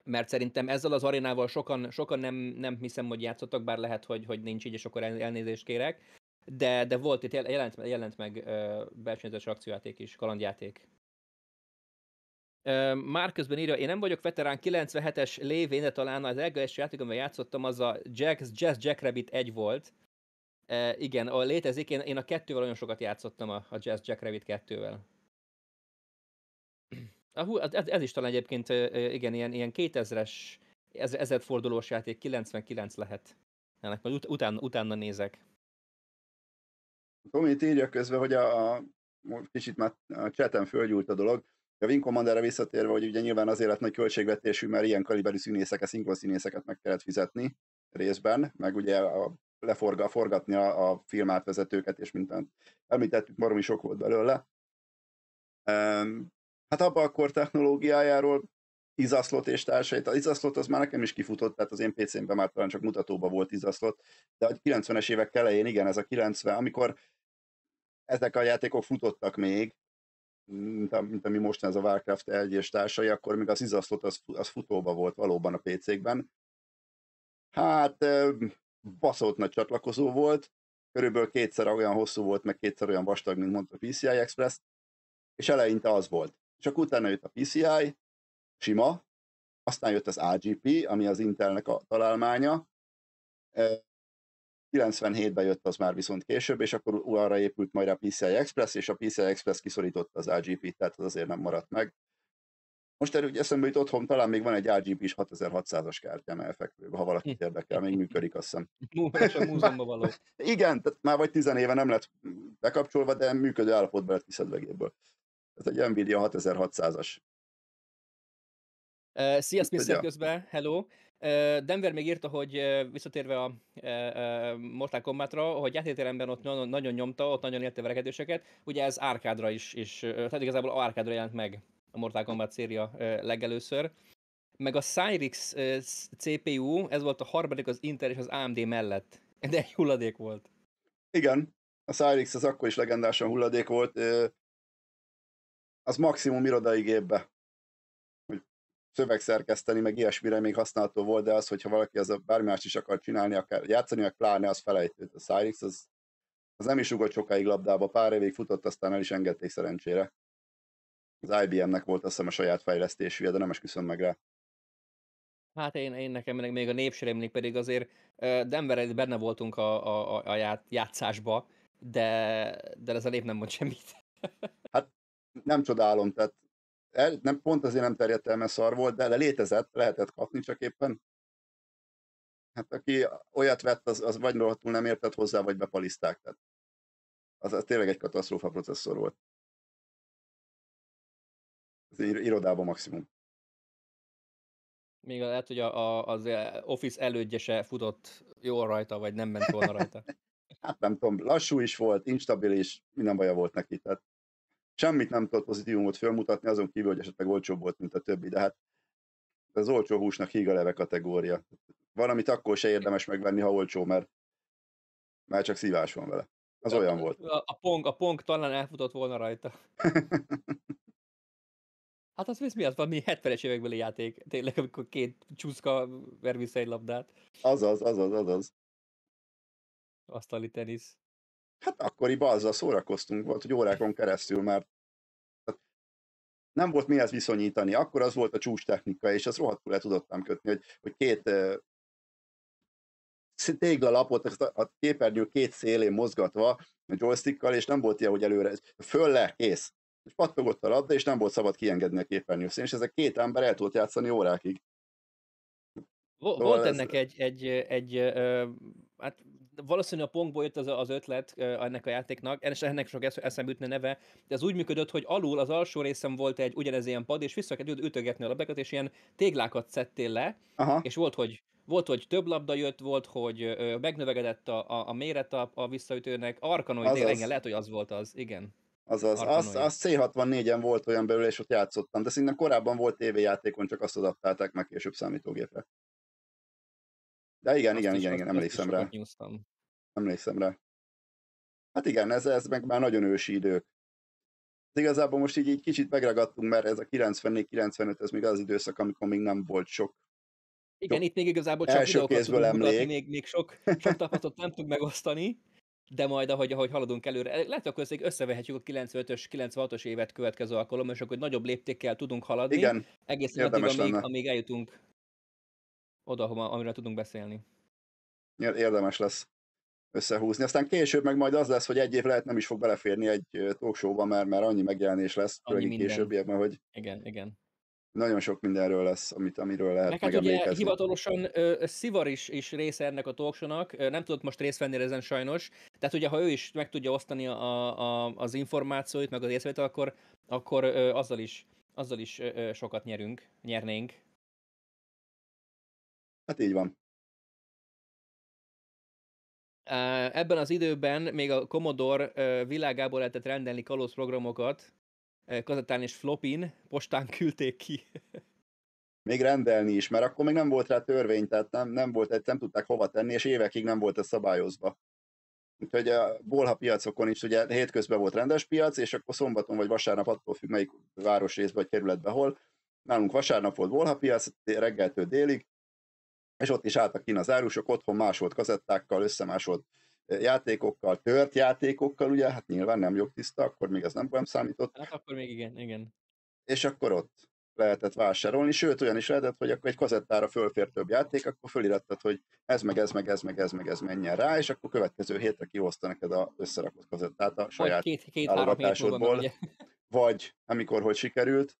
mert szerintem ezzel az arénával sokan, sokan nem, nem hiszem, hogy játszottak, bár lehet, hogy, hogy nincs így, és akkor elnézést kérek de, de volt itt, jelent, jelent meg uh, versenyzős akciójáték is, kalandjáték. Uh, Már közben írja, én nem vagyok veterán 97-es lévén, de talán az első játék, amivel játszottam, az a Jack's, Jazz Jackrabbit 1 volt. Uh, igen, a létezik, én, én a kettővel nagyon sokat játszottam, a, a Jazz Jackrabbit 2-vel. [CLEARS THROAT] Ez, ez is talán egyébként, igen, ilyen, ilyen 2000-es, fordulós játék, 99 lehet. Ennek majd ut, utána, utána nézek. Tomi írja közben, hogy a, kicsit már a cseten fölgyúlt a dolog, a Wing Commander-re visszatérve, hogy ugye nyilván azért lett nagy költségvetésű, mert ilyen kaliberű színészeket, szinkron színészeket meg kellett fizetni részben, meg ugye a, leforga, forgatni a, a átvezetőket, és mindent említettük, baromi sok volt belőle. Um, hát abban a kor technológiájáról izaszlot és társait. Az izaszlot az már nekem is kifutott, tehát az én PC-mben már talán csak mutatóba volt izaszlot, de a 90-es évek elején, igen, ez a 90, amikor ezek a játékok futottak még, mint, a, mint ami most ez a Warcraft 1 és társai, akkor még az izaszlot az, az futóba volt valóban a PC-kben. Hát baszott nagy csatlakozó volt, körülbelül kétszer olyan hosszú volt, meg kétszer olyan vastag, mint mondta a PCI Express, és eleinte az volt. Csak utána jött a PCI, sima, aztán jött az AGP, ami az Intelnek a találmánya, 97-ben jött az már viszont később, és akkor arra épült majd a PCI Express, és a PCI Express kiszorította az AGP-t, tehát az azért nem maradt meg. Most erről eszembe jut otthon, talán még van egy AGP is 6600-as kártyám elfekvőben, ha valakit [LAUGHS] érdekel, még működik, azt hiszem. a való. [LAUGHS] Igen, tehát már vagy 10 éve nem lett bekapcsolva, de működő állapotban lett viszed Ez egy Nvidia 6600-as Uh, szia Smith közben, hello. Uh, Denver még írta, hogy uh, visszatérve a uh, Mortal Kombatra, hogy játéteremben ott nagyon, nagyon nyomta, ott nagyon érte verekedéseket. Ugye ez árkádra is, is uh, tehát igazából árkádra jelent meg a Mortal Kombat széria uh, legelőször. Meg a Cyrix uh, CPU, ez volt a harmadik az Intel és az AMD mellett. [LAUGHS] De egy hulladék volt. Igen, a Cyrix az akkor is legendásan hulladék volt. Uh, az maximum irodai gépbe szövegszerkeszteni, meg ilyesmire még használható volt, de az, hogyha valaki az a bármi mást is akar csinálni, akár játszani, meg pláne az felejtőt. A Cyrix az, az nem is ugott sokáig labdába, pár évig futott, aztán el is engedték szerencsére. Az IBM-nek volt azt hiszem a saját fejlesztésű, de nem esküszöm meg rá. Hát én, én nekem még a név pedig azért Denver benne voltunk a, a, a, a játszásba, de, de ez a nép nem mond semmit. Hát nem csodálom, tehát el, nem pont azért nem terjedt el, mert szar volt, de, de létezett, lehetett kapni, csak éppen hát aki olyat vett, az, az vagy rohadtul nem értett hozzá, vagy bepaliszták. Tehát az, az tényleg egy katasztrófa processzor volt. Az irodában maximum. Még lehet, hogy a, a, az Office elődje se futott jól rajta, vagy nem ment volna rajta. [LAUGHS] hát nem tudom, lassú is volt, instabilis, minden baja volt neki. Tehát semmit nem tudott pozitívumot felmutatni, azon kívül, hogy esetleg olcsóbb volt, mint a többi, de hát az olcsó húsnak híg a leve kategória. Valamit akkor se érdemes megvenni, ha olcsó, mert már csak szívás van vele. Az a, olyan volt. A, a, pong, a pong talán elfutott volna rajta. [LAUGHS] hát az visz miatt van, mi 70-es évekbeli játék, tényleg, amikor két csúszka ver vissza egy labdát. Azaz, azaz, azaz. Asztali tenisz hát akkoriban azzal szórakoztunk, volt, hogy órákon keresztül már hát nem volt mihez viszonyítani. Akkor az volt a csúcs technika, és az rohadtul le tudottam kötni, hogy, hogy két téglalapot, ezt a, képernyő két szélén mozgatva a joystickkal, és nem volt ilyen, hogy előre, föl le, kész. És pattogott a labda, és nem volt szabad kiengedni a képernyő szélén, és ezek két ember el tudott játszani órákig. Szóval volt ennek egy, egy, egy, egy, ö, hát valószínűleg a Pongból jött az, az ötlet ennek a játéknak, és ennek sok eszembe jutna neve, de ez úgy működött, hogy alul az alsó részen volt egy ugyanez ilyen pad, és vissza kellett ütögetni a labdákat, és ilyen téglákat szedtél le, Aha. és volt, hogy volt, hogy több labda jött, volt, hogy ö, a, a, a méret a, a visszaütőnek, arkanoid igen, lehet, hogy az volt az, igen. Azaz, az, az C64-en volt olyan belül, és ott játszottam, de szinte korábban volt tévéjátékon, csak azt adaptálták meg később számítógépre. De igen, igen, igen, igen, emlékszem rá. Nyúztam. Emlékszem rá. Hát igen, ez, ez meg már nagyon ősi idők. Ez hát igazából most így, így kicsit megragadtunk, mert ez a 94-95, ez még az időszak, amikor még nem volt sok igen, itt még igazából csak Első videókat tudunk emlék. mutatni, még, még sok, sok tapasztalatot nem tudunk megosztani, de majd, ahogy, ahogy haladunk előre, e, lehet, akkor összevehetjük a 95-ös, 96-os évet következő alkalommal, és akkor nagyobb léptékkel tudunk haladni. Igen, egészen addig, amíg, amíg eljutunk oda, hova, amire tudunk beszélni. Érdemes lesz összehúzni. Aztán később meg majd az lesz, hogy egy év lehet nem is fog beleférni egy talkshowba, mert, mert annyi megjelenés lesz, annyi később, mert hogy igen, igen. nagyon sok mindenről lesz, amit, amiről lehet meg hát ugye hivatalosan uh, Szivar is, is része ennek a talkshow-nak, uh, nem tudott most részt venni ezen sajnos, tehát ugye ha ő is meg tudja osztani a, a, az információit, meg az észrevételt, akkor, akkor uh, azzal is, azzal is uh, sokat nyerünk, nyernénk. Hát így van. Ebben az időben még a Commodore világából lehetett rendelni programokat. kazettán és flopin, postán küldték ki. még rendelni is, mert akkor még nem volt rá törvény, tehát nem, nem, volt, nem tudták hova tenni, és évekig nem volt ez szabályozva. Úgyhogy a bolha piacokon is ugye hétközben volt rendes piac, és akkor szombaton vagy vasárnap attól függ, melyik városrészben vagy kerületben hol. Nálunk vasárnap volt bolha piac, reggeltől délig, és ott is álltak kín az árusok, otthon másolt kazettákkal, összemásolt eh, játékokkal, tört játékokkal, ugye, hát nyilván nem jogtiszta, akkor még ez nem olyan számított. Hát akkor még igen, igen. És akkor ott lehetett vásárolni, sőt olyan is lehetett, hogy akkor egy kazettára fölfér több játék, akkor fölirattad, hogy ez meg ez meg ez meg ez meg ez menjen rá, és akkor következő hétre kihozta neked a összerakott kazettát a saját két, Vagy amikor hogy sikerült,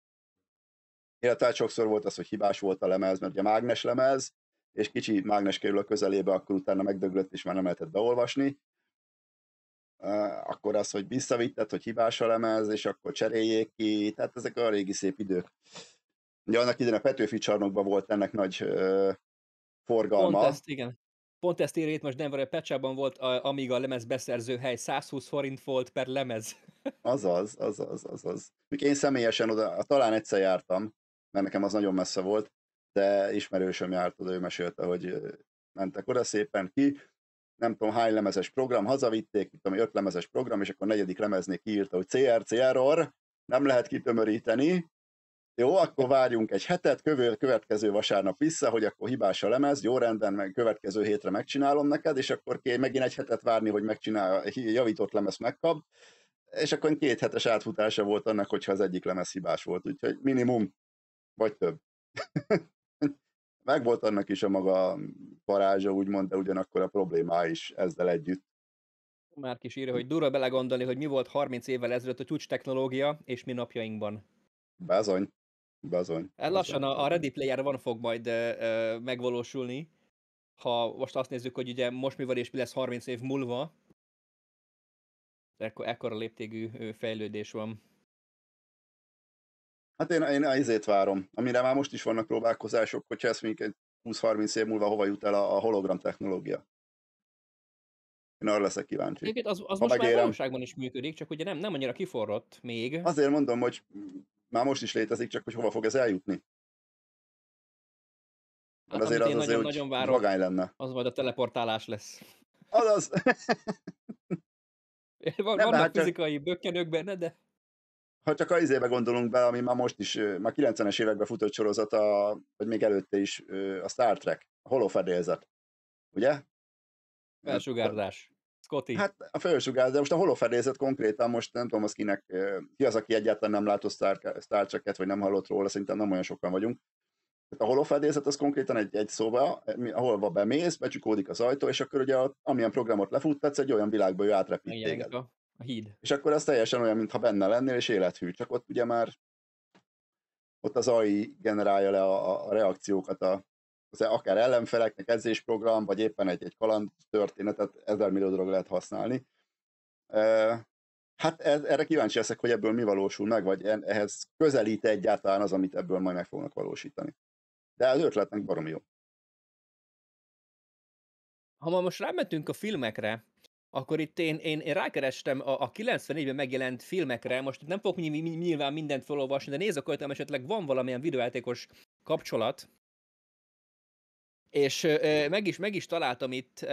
illetve sokszor volt az, hogy hibás volt a lemez, mert ugye mágnes lemez, és kicsi mágnes kerül a közelébe, akkor utána megdöglött, és már nem lehetett beolvasni. Akkor az, hogy visszavitted, hogy hibás a lemez, és akkor cseréljék ki, tehát ezek a régi szép idők. Ugye annak idején a Petőfi csarnokban volt ennek nagy forgalma. Pont ezt, igen. Pont ezt írja itt most Denver a Pecsában volt, a, amíg a lemez beszerző hely 120 forint volt per lemez. [LAUGHS] azaz, azaz, azaz. Még én személyesen oda, talán egyszer jártam, mert nekem az nagyon messze volt, de ismerősöm járt oda, ő mesélte, hogy mentek oda szépen ki, nem tudom hány lemezes program, hazavitték, mit tudom, öt lemezes program, és akkor a negyedik lemeznék kiírta, hogy CRC error, nem lehet kitömöríteni, jó, akkor várjunk egy hetet, kövő, következő vasárnap vissza, hogy akkor hibás a lemez, jó rendben, meg következő hétre megcsinálom neked, és akkor ké, megint egy hetet várni, hogy megcsinál, javított lemez megkap, és akkor két hetes átfutása volt annak, hogyha az egyik lemez hibás volt, úgyhogy minimum, vagy több. [LAUGHS] megvolt annak is a maga parázsa, úgymond, de ugyanakkor a problémá is ezzel együtt. Már is írja, hogy durva belegondolni, hogy mi volt 30 évvel ezelőtt a csúcs technológia, és mi napjainkban. Bezony, bezony. Hát lassan bezony. a, Ready Player van fog majd ö, megvalósulni, ha most azt nézzük, hogy ugye most mi van és mi lesz 30 év múlva, ekkor, a léptégű fejlődés van. Hát én, én ezért várom, amire már most is vannak próbálkozások, hogyha ezt még egy 20-30 év múlva hova jut el a, a hologram technológia. Én arra leszek kíváncsi. Egyébként az, az ha most megérem, már valóságban is működik, csak ugye nem, nem annyira kiforrott még. Azért mondom, hogy már most is létezik, csak hogy hova fog ez eljutni. Hát azért az, azért nagyon, nagyon várom. vagány lenne. Az majd a teleportálás lesz. az. [LAUGHS] Van, vannak hát fizikai csak... bökkenők benne, de ha csak az izébe gondolunk bele, ami már most is, már 90-es években futott sorozat, a, vagy még előtte is a Star Trek, a holofedélzet, ugye? Felsugárzás. Scotty. Hát a felsugárzás, de most a holofedélzet konkrétan most nem tudom, az kinek, ki az, aki egyáltalán nem látott Star, Star Trek-et, vagy nem hallott róla, szerintem nem olyan sokan vagyunk. Tehát a holofedélzet az konkrétan egy, egy szóba, ahol bemész, becsukódik az ajtó, és akkor ugye a, amilyen programot lefuttatsz, egy olyan világba ő átrepít Igen, téged híd. És akkor az teljesen olyan, mintha benne lennél, és élethű. Csak ott ugye már ott az AI generálja le a, a reakciókat a, az e, akár ellenfeleknek edzésprogram, vagy éppen egy, egy kaland történetet, ezer millió dolog lehet használni. E, hát ez, erre kíváncsi leszek, hogy ebből mi valósul meg, vagy ehhez közelít egyáltalán az, amit ebből majd meg fognak valósítani. De az ötletnek baromi jó. Ha ma most rámentünk a filmekre, akkor itt én, én, én rákerestem a, a 94-ben megjelent filmekre, most nem fogok nyilván mindent felolvasni, de nézzük, hogy esetleg van valamilyen videójátékos kapcsolat, és ö, meg, is, meg is találtam itt, ö,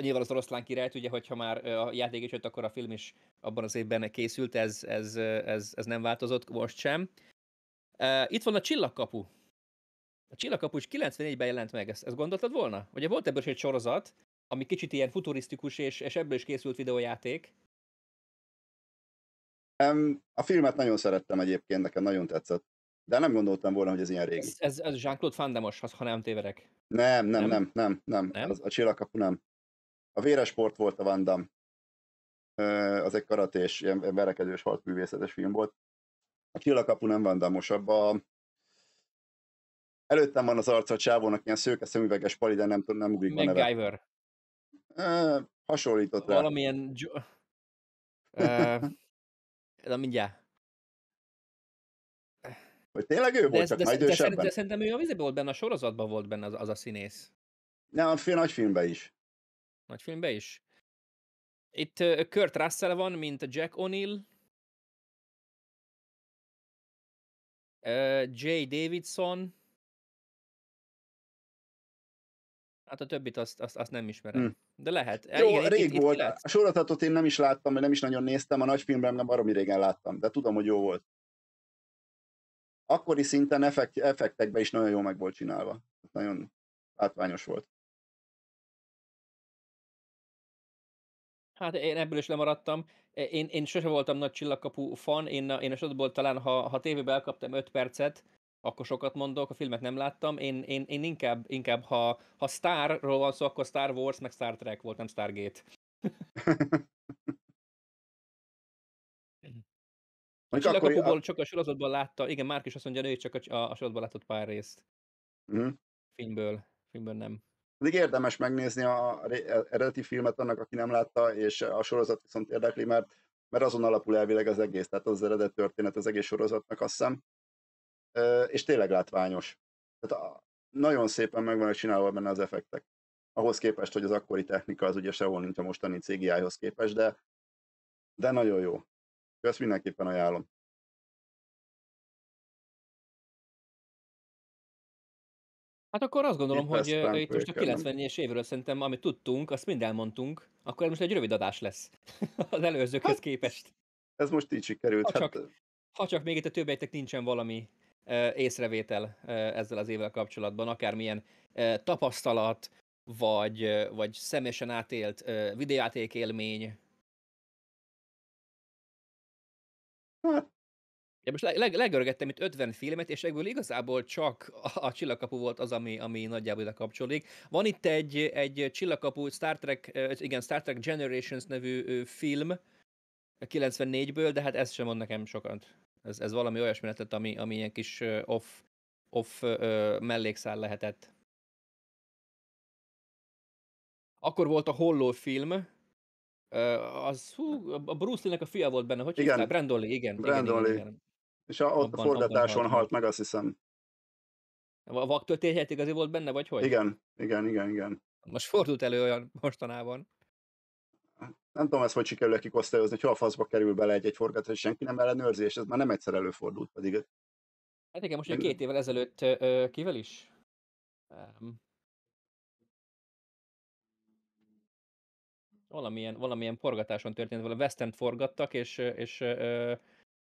nyilván az oroszlán királyt, ugye, hogyha már a játék is jött, akkor a film is abban az évben készült, ez, ez, ez, ez nem változott most sem. Ö, itt van a Csillagkapu. A Csillagkapu is 94-ben jelent meg, ezt, ezt gondoltad volna? Ugye volt ebből is egy sorozat, ami kicsit ilyen futurisztikus, és, és ebből is készült videójáték. A filmet nagyon szerettem egyébként, nekem nagyon tetszett. De nem gondoltam volna, hogy ez ilyen régi. Ez, ez, ez Jean-Claude Van Damme-os, ha nem tévedek. Nem, nem, nem, nem, nem. nem? Az, a csillagkapu nem. A véres sport volt a Van Damme. Az egy karatés, ilyen verekedős, harcművészetes film volt. A csillagkapu nem Van Damme-osabb. A... Előttem van az arca a csávónak, ilyen szőke szemüveges pali, de nem, nem ugrik a neve. MacGyver hasonlított rá. Valamilyen... Uh, na mindjárt. Hogy tényleg ő volt, csak de, majd de, de, de szerintem ő a vizébe volt benne, a sorozatban volt benne az, az a színész. Nem, a film, nagy filmben is. Nagy filmben is? Itt uh, Kurt Russell van, mint Jack O'Neill. Uh, Jay Davidson. Hát a többit azt, azt, azt nem ismerem. Hmm. De lehet. El, Jó, igen, rég itt, volt. Itt a sorozatot én nem is láttam, mert nem is nagyon néztem, a nagyfilmben nem baromi régen láttam, de tudom, hogy jó volt. Akkori szinten effekt, effektekben is nagyon jó meg volt csinálva. Nagyon látványos volt. Hát én ebből is lemaradtam. E, én, én sose voltam nagy csillagkapu fan, én, én a sorozatból talán, ha, ha tévébe elkaptam 5 percet, akkor sokat mondok, a filmet nem láttam, én, én, én inkább, inkább ha, ha Starról van szó, akkor Star Wars, meg Star Trek volt, nem Stargate. a Csillagkapuból a... csak a sorozatban látta, igen, Márk is azt mondja, hogy csak a, a, a sorozatban látott pár részt. Mm. Filmből, filmből nem. Pedig érdemes megnézni a eredeti filmet annak, aki nem látta, és a sorozat viszont érdekli, mert, mert azon alapul elvileg az egész, tehát az eredet történet az egész sorozatnak, azt hiszem és tényleg látványos. Tehát nagyon szépen meg vannak csinálva benne az effektek. Ahhoz képest, hogy az akkori technika az ugye sehol nincs a mostani CGI-hoz képest, de, de nagyon jó. Ezt mindenképpen ajánlom. Hát akkor azt gondolom, itt hogy uh, itt most a 90-es évről szerintem, amit tudtunk, azt mind elmondtunk, akkor ez most egy rövid adás lesz [LAUGHS] az előzőkhez hát, képest. Ez most így sikerült. Ha, hát... csak, ha csak még itt a többejtek nincsen valami észrevétel ezzel az évvel kapcsolatban, akármilyen tapasztalat, vagy, vagy személyesen átélt videójáték élmény? Hát Ja, most leg, legörgettem itt 50 filmet, és ebből igazából csak a, a csillagkapu volt az, ami, ami nagyjából ide kapcsolódik. Van itt egy, egy csillagkapu Star Trek, igen, Star Trek Generations nevű film 94-ből, de hát ez sem mond nekem sokat. Ez, ez valami olyasmi lehetett, ami, ami ilyen kis off, off ö, mellékszál lehetett. Akkor volt a Holló film, az, hú, a Bruce Lee-nek a fia volt benne, hogy igen. hívták? Brandon Lee, igen. Brandon igen, Igen, igen. És a, ott abban, a forgatáson abban halt meg, azt hiszem. A vaktöltélyhelyt igazi volt benne, vagy hogy? Igen, igen, igen, igen. Most fordult elő olyan mostanában nem tudom ezt, hogy sikerül kikosztályozni, hogy hol a faszba kerül bele egy-egy forgatás, és senki nem ellenőrzi, és ez már nem egyszer előfordult pedig. Hát igen, most egy két évvel ezelőtt ö, kivel is? Um, valamilyen, valamilyen forgatáson történt, vele West End forgattak, és, és ö,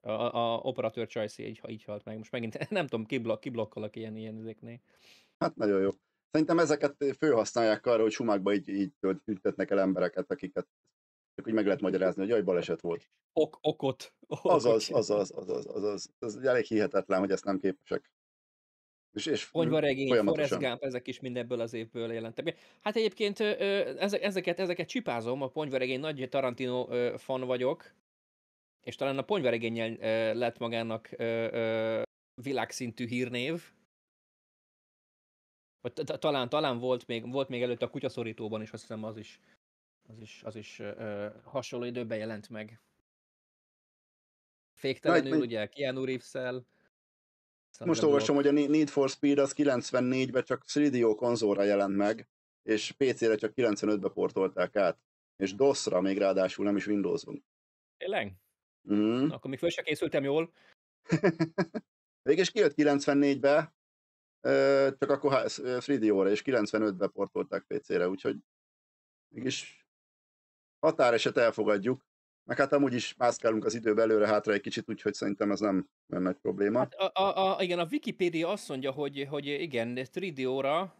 a, a, operatőr Csajci így, így halt meg. Most megint [LAUGHS] nem tudom, kiblok, kiblokkolak ilyen, ilyen ezeknél. Hát nagyon jó. Szerintem ezeket főhasználják arra, hogy sumákba így, így tüntetnek el embereket, akiket csak úgy meg lehet magyarázni, hogy jaj, baleset volt. Ok, okot. okot. [LAUGHS] Azaz, azaz, azaz, azaz. Ez elég hihetetlen, hogy ezt nem képesek. És, és Ponyva regény, Forrest Gump, ezek is mindebből az évből jelentek. Hát egyébként ezeket, ezeket csipázom, a ponyvaregény nagy Tarantino fan vagyok, és talán a ponyvaregényen lett magának világszintű hírnév, vagy talán, talán volt még, volt még előtt a kutyaszorítóban is, azt hiszem az is az is, az is ö, hasonló időben jelent meg. Féktelenül, Nagy, ugye, Keanu reeves -el. Szóval Most olvasom, hogy a Need for Speed az 94-ben csak 3DO konzolra jelent meg, és PC-re csak 95-be portolták át. És DOS-ra még ráadásul, nem is Windows-on. Tényleg? Mm. akkor még föl se készültem jól. [LAUGHS] Végig kijött 94-be, csak akkor 3 do és 95-be portolták PC-re, úgyhogy mégis határeset elfogadjuk, meg hát amúgy is mászkálunk az időbe előre hátra egy kicsit, úgyhogy szerintem ez nem, nem nagy probléma. Hát a, a, a, igen, a Wikipédia azt mondja, hogy, hogy igen, 3 d óra,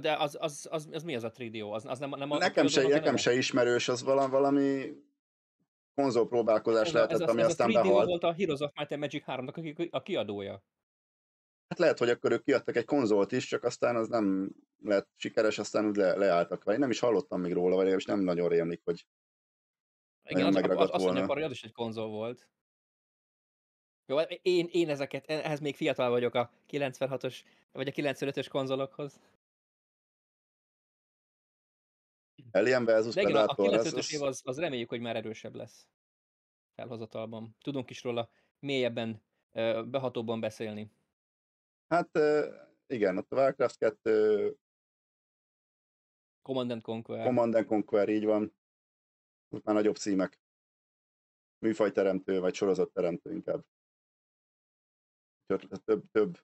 de az, az, az, az, mi az a 3 d Az, az nem, nem a, nekem se, nekem nem? se ismerős, az valami, valami konzol próbálkozás ez, lehetett, ez ami ez aztán a 3 volt a Heroes of Might and Magic 3-nak a kiadója. Hát lehet, hogy akkor ők kiadtak egy konzolt is, csak aztán az nem lett sikeres, aztán úgy le, leálltak vele. Én nem is hallottam még róla, vagy nem nagyon rémlik, hogy igen, az, az, volna. mondja, az is egy konzol volt. Jó, hát én, én ezeket, e-, ehhez még fiatal vagyok a 96-os, vagy a 95-ös konzolokhoz. Alien versus De igen, a 95-ös év az, az reméljük, hogy már erősebb lesz felhozatalban. Tudunk is róla mélyebben, behatóban beszélni. Hát igen, ott a Warcraft 2 Command and Conquer. Command and Conquer, így van most már nagyobb címek. Műfajteremtő, vagy sorozatteremtő inkább. Hát több, több,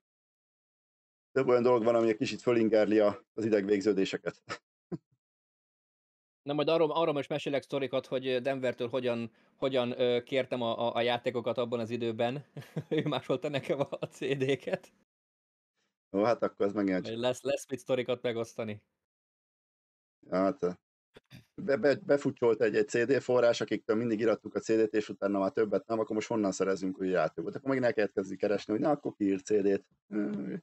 több olyan dolog van, ami egy kicsit fölingerli az idegvégződéseket. Na majd arról, arról most mesélek sztorikat, hogy Denvertől hogyan, hogyan kértem a, a, a játékokat abban az időben. [LAUGHS] ő másolta nekem a CD-ket. Ó, hát akkor ez megint... Lesz, lesz mit sztorikat megosztani. Hát, be, be, befutcsolt egy, egy CD forrás, akiktől mindig irattuk a CD-t, és utána már többet nem, akkor most honnan szerezünk új játékot? Akkor meg ne kellett kezdeni keresni, hogy na, akkor ki ír CD-t?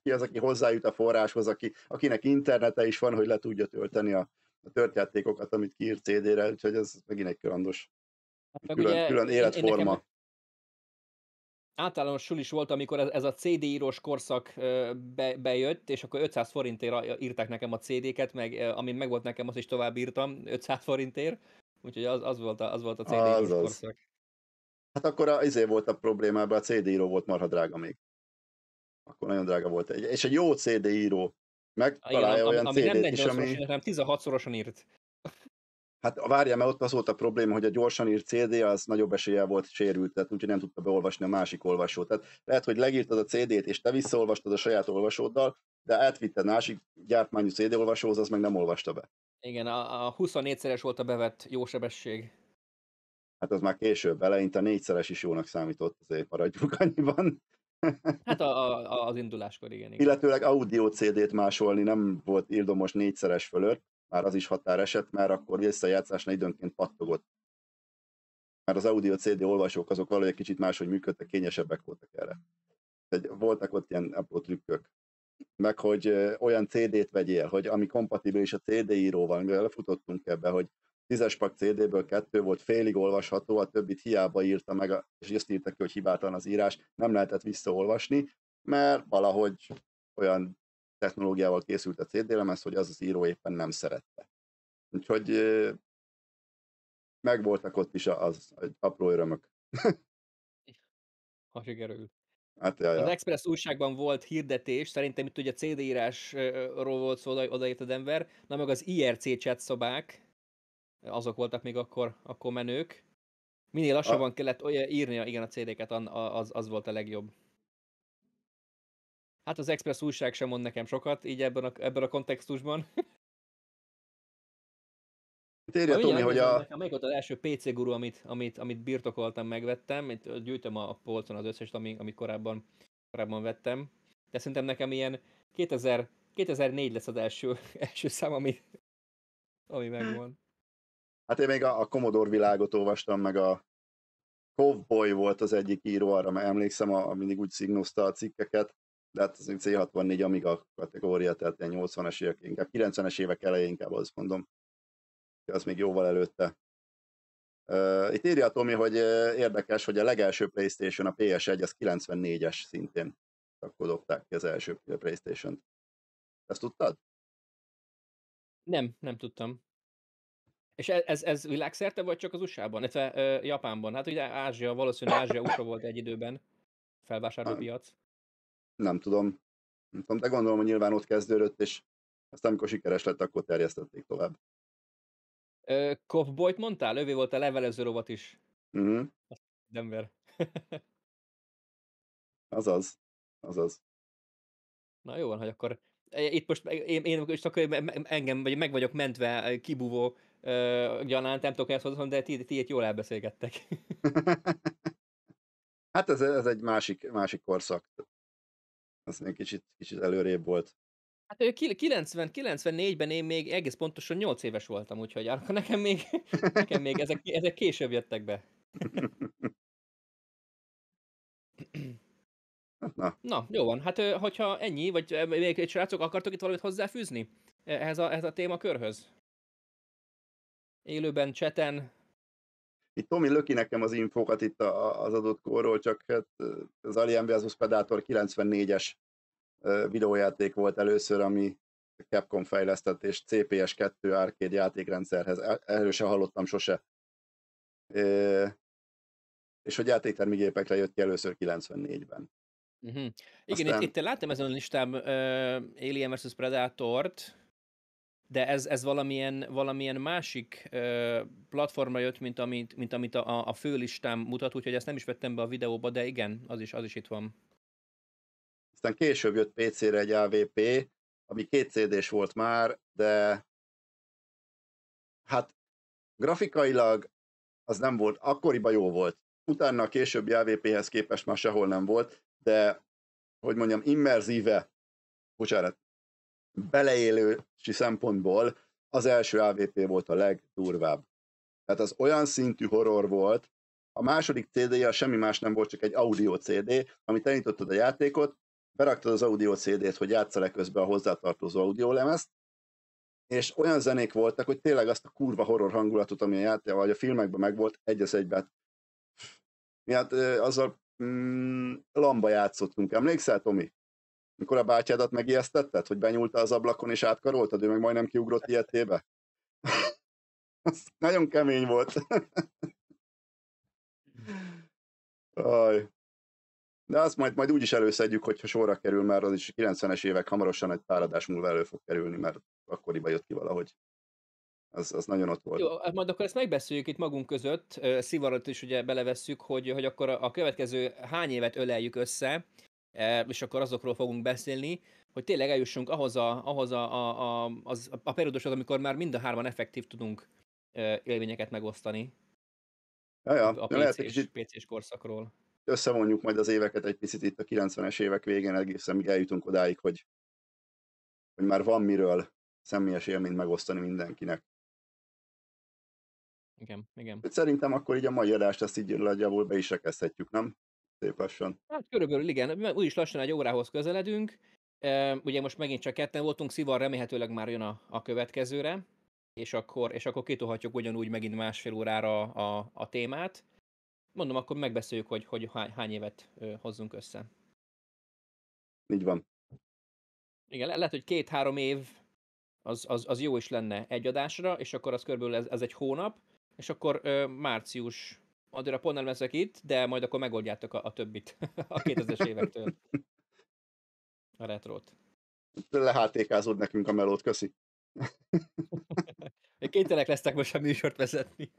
Ki az, aki hozzájut a forráshoz, aki, akinek internete is van, hogy le tudja tölteni a, a tört játékokat, amit kiír CD-re, úgyhogy ez megint egy különös. Hát külön, ugye, külön életforma. Én, én nekem, általános sul is volt, amikor ez, ez a CD írós korszak be, bejött, és akkor 500 forintért írták nekem a CD-ket, meg amin megvolt nekem, azt is tovább írtam 500 forintért, úgyhogy az, az, volt, a, az volt a CD írós az korszak. Az. Hát akkor az izé volt a problémában, a CD író volt marha drága még. Akkor nagyon drága volt. Egy, és egy jó CD író megtalálja Igen, olyan ami, CD-t nem is, ami... hanem 16-szorosan írt. Hát várjál, mert ott az volt a probléma, hogy a gyorsan írt CD az nagyobb eséllyel volt sérült, tehát úgyhogy nem tudta beolvasni a másik olvasót. Tehát lehet, hogy legírtad a CD-t, és te visszaolvastad a saját olvasóddal, de átvitted másik gyártmányú CD olvasóhoz, az meg nem olvasta be. Igen, a, a 24-szeres volt a bevett jó sebesség. Hát az már később, eleinte a négyszeres is jónak számított, azért maradjunk annyiban. [LAUGHS] Hát a, a, az induláskor, igen, igen. Illetőleg audio CD-t másolni nem volt ildomos négyszeres fölött, már az is határeset, mert akkor visszajátszásnál időnként pattogott. Mert az audio CD olvasók azok valahogy egy kicsit máshogy működtek, kényesebbek voltak erre. Egy, voltak ott ilyen apró trükkök. Meg hogy olyan CD-t vegyél, hogy ami kompatibilis a CD íróval, mivel lefutottunk ebbe, hogy tízes pak CD-ből kettő volt félig olvasható, a többit hiába írta meg, és azt írta ki, hogy hibátlan az írás, nem lehetett visszaolvasni, mert valahogy olyan technológiával készült a CD lemez, hogy az az író éppen nem szerette. Úgyhogy megvoltak ott is az, az apró örömök. ha sikerült. Hát, jaj, jaj. Az Express újságban volt hirdetés, szerintem itt ugye a CD írásról volt szó, odaért a Denver, na meg az IRC chat szobák, azok voltak még akkor, akkor menők. Minél lassabban a... kellett írnia, igen, a CD-ket, az, az volt a legjobb. Hát az Express újság sem mond nekem sokat, így ebben a, ebben a kontextusban. [LAUGHS] Térje, Tomi, hogy a... melyik volt az első PC guru, amit, amit, amit birtokoltam, megvettem, itt gyűjtöm a polcon az összes, ami, amit korábban, korábban vettem, de szerintem nekem ilyen 2000, 2004 lesz az első, [LAUGHS] első szám, ami, ami megvan. Hát én még a, a Commodore világot olvastam, meg a Cowboy volt az egyik író, arra mert emlékszem, a, a mindig úgy szignozta a cikkeket, de hát az C64 Amiga kategória, tehát ilyen 80 es évek, inkább 90-es évek elején inkább azt mondom, az még jóval előtte. Uh, itt írja Tomi, hogy érdekes, hogy a legelső Playstation, a PS1, az 94-es szintén akkor dobták ki az első Playstation-t. Ezt tudtad? Nem, nem tudtam. És ez, ez, ez világszerte, vagy csak az USA-ban, illetve uh, Japánban? Hát ugye Ázsia, valószínűleg Ázsia USA volt egy időben felvásárlópiac nem tudom, nem tudom, de gondolom, hogy nyilván ott kezdődött, és aztán amikor sikeres lett, akkor terjesztették tovább. Kopboyt mondtál? Ővé volt a levelező rovat is. Uh-huh. Denver. [LAUGHS] azaz, azaz. Na jó van, hogy akkor e, itt most én, én csak akkor engem vagy meg vagyok mentve e, kibúvó e, gyanánt, nem tudok ezt hozzon, de ti, ti jól elbeszélgettek. [LAUGHS] hát ez, ez egy másik, másik korszak az kicsit, kicsit előrébb volt. Hát ő 90, 94-ben én még egész pontosan 8 éves voltam, úgyhogy [LAUGHS] akkor nekem még, nekem még ezek, ezek később jöttek be. [LAUGHS] Na. Na, jó van. Hát hogyha ennyi, vagy még egy srácok, akartok itt valamit hozzáfűzni e-, ehhez a, ehhez a témakörhöz? Élőben, cseten, itt Tomi löki nekem az infókat itt az adott korról, csak hát az Alien vs. Predator 94-es videójáték volt először, ami Capcom fejlesztett, és CPS2 arcade játékrendszerhez. E, erről sem hallottam sose. És hogy játéktermigépekre jött ki először 94-ben. Uh-huh. Mhm. Igen, Aztán... itt, itt láttam ezen a listám uh, Alien vs. Predator-t, de ez, ez valamilyen, valamilyen másik ö, platformra jött, mint amit, mint amit a, a főlistám mutat, úgyhogy ezt nem is vettem be a videóba, de igen, az is, az is itt van. Aztán később jött PC-re egy AVP, ami két CD-s volt már, de hát grafikailag az nem volt, akkoriban jó volt. Utána a későbbi AVP-hez képest már sehol nem volt, de hogy mondjam, immerzíve, bocsánat, beleélő szempontból az első AVP volt a legdurvább. Tehát az olyan szintű horror volt, a második cd a semmi más nem volt, csak egy audio CD, amit elnyitottad a játékot, beraktad az audio CD-t, hogy játszol közben a hozzátartozó audio lemezt, és olyan zenék voltak, hogy tényleg azt a kurva horror hangulatot, ami a játék, vagy a filmekben megvolt, egy az egyben. Miatt hát azzal mm, lamba játszottunk. Emlékszel, Tomi? Mikor a bátyádat megijesztetted, hogy benyúlta az ablakon és átkaroltad, ő meg majdnem kiugrott ilyetébe? [LAUGHS] az nagyon kemény volt. [LAUGHS] Aj. De azt majd, majd úgy is előszedjük, hogyha sorra kerül, mert az is 90-es évek hamarosan egy pár múlva elő fog kerülni, mert akkoriban jött ki valahogy. Az, az nagyon ott volt. Jó, hát majd akkor ezt megbeszéljük itt magunk között, szivarot is ugye belevesszük, hogy, hogy akkor a következő hány évet öleljük össze, E, és akkor azokról fogunk beszélni, hogy tényleg eljussunk ahhoz a, ahhoz a, a, a, az, a periódushoz, amikor már mind a hárman effektív tudunk e, élményeket megosztani. Ja, ja. A PC-s, kicsit... PC-s korszakról. Összevonjuk majd az éveket egy picit itt a 90-es évek végén, egészen mi eljutunk odáig, hogy, hogy már van miről személyes élményt megosztani mindenkinek. Igen, igen. Szerintem akkor így a mai adást ezt így nagyjából be is rekezhetjük, nem? szép lassan. Hát körülbelül igen, úgyis lassan egy órához közeledünk. Ugye most megint csak ketten voltunk, szivar remélhetőleg már jön a, a következőre, és akkor, és akkor kitolhatjuk ugyanúgy megint másfél órára a, a témát. Mondom, akkor megbeszéljük, hogy, hogy hány, hány évet hozzunk össze. Így van. Igen, le- lehet, hogy két-három év az, az, az jó is lenne egy adásra, és akkor az körülbelül ez, ez egy hónap, és akkor ö, március addigra pont nem leszek itt, de majd akkor megoldjátok a, a többit [LAUGHS] a 2000-es évektől. A retrót. Lehátékázod nekünk a melót, köszi. [LAUGHS] Kénytelenek lesztek most a műsort vezetni.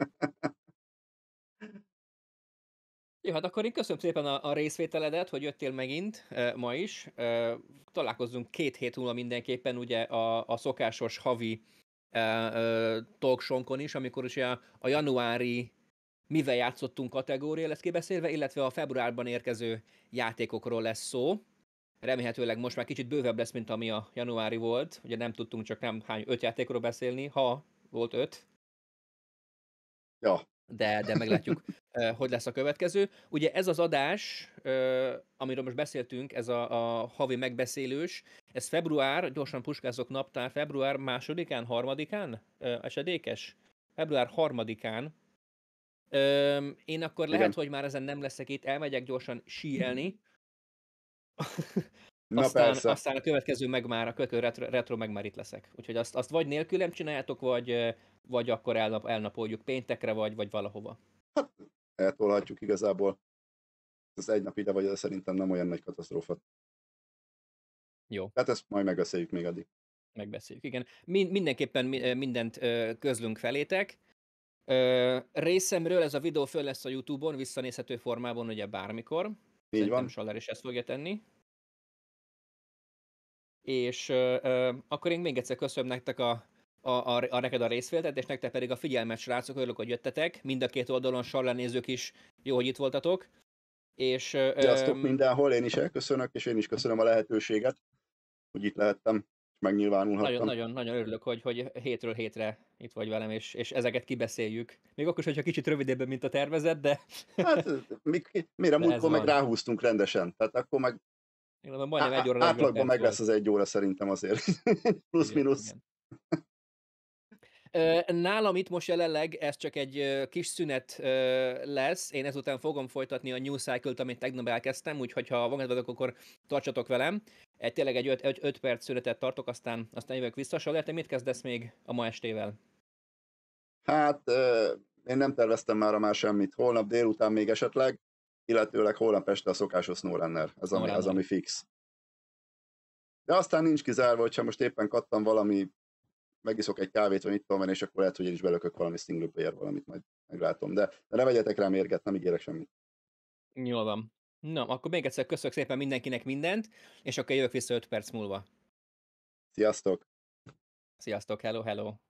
Jó, hát akkor én köszönöm szépen a, a részvételedet, hogy jöttél megint e, ma is. E, találkozzunk két hét múlva mindenképpen ugye a, a szokásos havi e, eh, e, talksonkon is, amikor is a, a januári mivel játszottunk kategória lesz kibeszélve, illetve a februárban érkező játékokról lesz szó. Remélhetőleg most már kicsit bővebb lesz, mint ami a januári volt. Ugye nem tudtunk csak nem hány öt játékról beszélni, ha volt öt. Ja. De, de meglátjuk, [LAUGHS] hogy lesz a következő. Ugye ez az adás, amiről most beszéltünk, ez a, a havi megbeszélős, ez február, gyorsan puskázok naptár, február másodikán, harmadikán esedékes? Február harmadikán Öm, én akkor Igen. lehet, hogy már ezen nem leszek itt, elmegyek gyorsan síelni. Na aztán, aztán a következő meg már, a következő retro, retro meg már itt leszek. Úgyhogy azt, azt vagy nélkülem csináljátok, vagy, vagy akkor elnap, elnapoljuk péntekre, vagy, vagy valahova. Hát, eltolhatjuk igazából. Ez egy nap ide vagy, de szerintem nem olyan nagy katasztrófa. Jó. Hát ezt majd megbeszéljük még addig. Megbeszéljük, igen. mindenképpen mindent közlünk felétek Ö, részemről ez a videó föl lesz a YouTube-on, visszanézhető formában ugye bármikor. Így van. Saller is ezt fogja tenni. És ö, ö, akkor én még egyszer köszönöm nektek a, a, a, a neked a részféltet, és nektek pedig a figyelmet, srácok, örülök, hogy jöttetek. Mind a két oldalon Saller nézők is, jó, hogy itt voltatok. És, ö, Sziasztok mindenhol, én is elköszönök, és én is köszönöm a lehetőséget, hogy itt lehettem megnyilvánulhattam. Nagyon, nagyon, nagyon örülök, hogy, hogy hétről hétre itt vagy velem, és, és ezeket kibeszéljük. Még akkor is, hogyha kicsit rövidebben, mint a tervezet, de... Hát, mi, mire múltkor meg ráhúztunk rendesen, tehát akkor meg... Igen, majdnem egy óra Átlagban meg lesz az egy óra szerintem azért. [LAUGHS] Plusz-minusz. Nálam itt most jelenleg ez csak egy kis szünet lesz, én ezután fogom folytatni a New Cycle-t, amit tegnap elkezdtem, úgyhogy ha van kedvedek, akkor tartsatok velem. Egy, tényleg egy 5 perc szünetet tartok, aztán, aztán jövök vissza. Saler, te mit kezdesz még a ma estével? Hát én nem terveztem már már semmit. Holnap délután még esetleg, illetőleg holnap este a szokásos Snowrunner. Ez, ami, ez ami fix. De aztán nincs kizárva, hogyha most éppen kattam valami megiszok egy kávét, vagy itt tudom és akkor lehet, hogy én is belökök valami single player valamit, majd meglátom. De, de ne vegyetek rá mérget, nem ígérek semmit. Jó van. Na, akkor még egyszer köszönök szépen mindenkinek mindent, és akkor jövök vissza 5 perc múlva. Sziasztok! Sziasztok, hello, hello!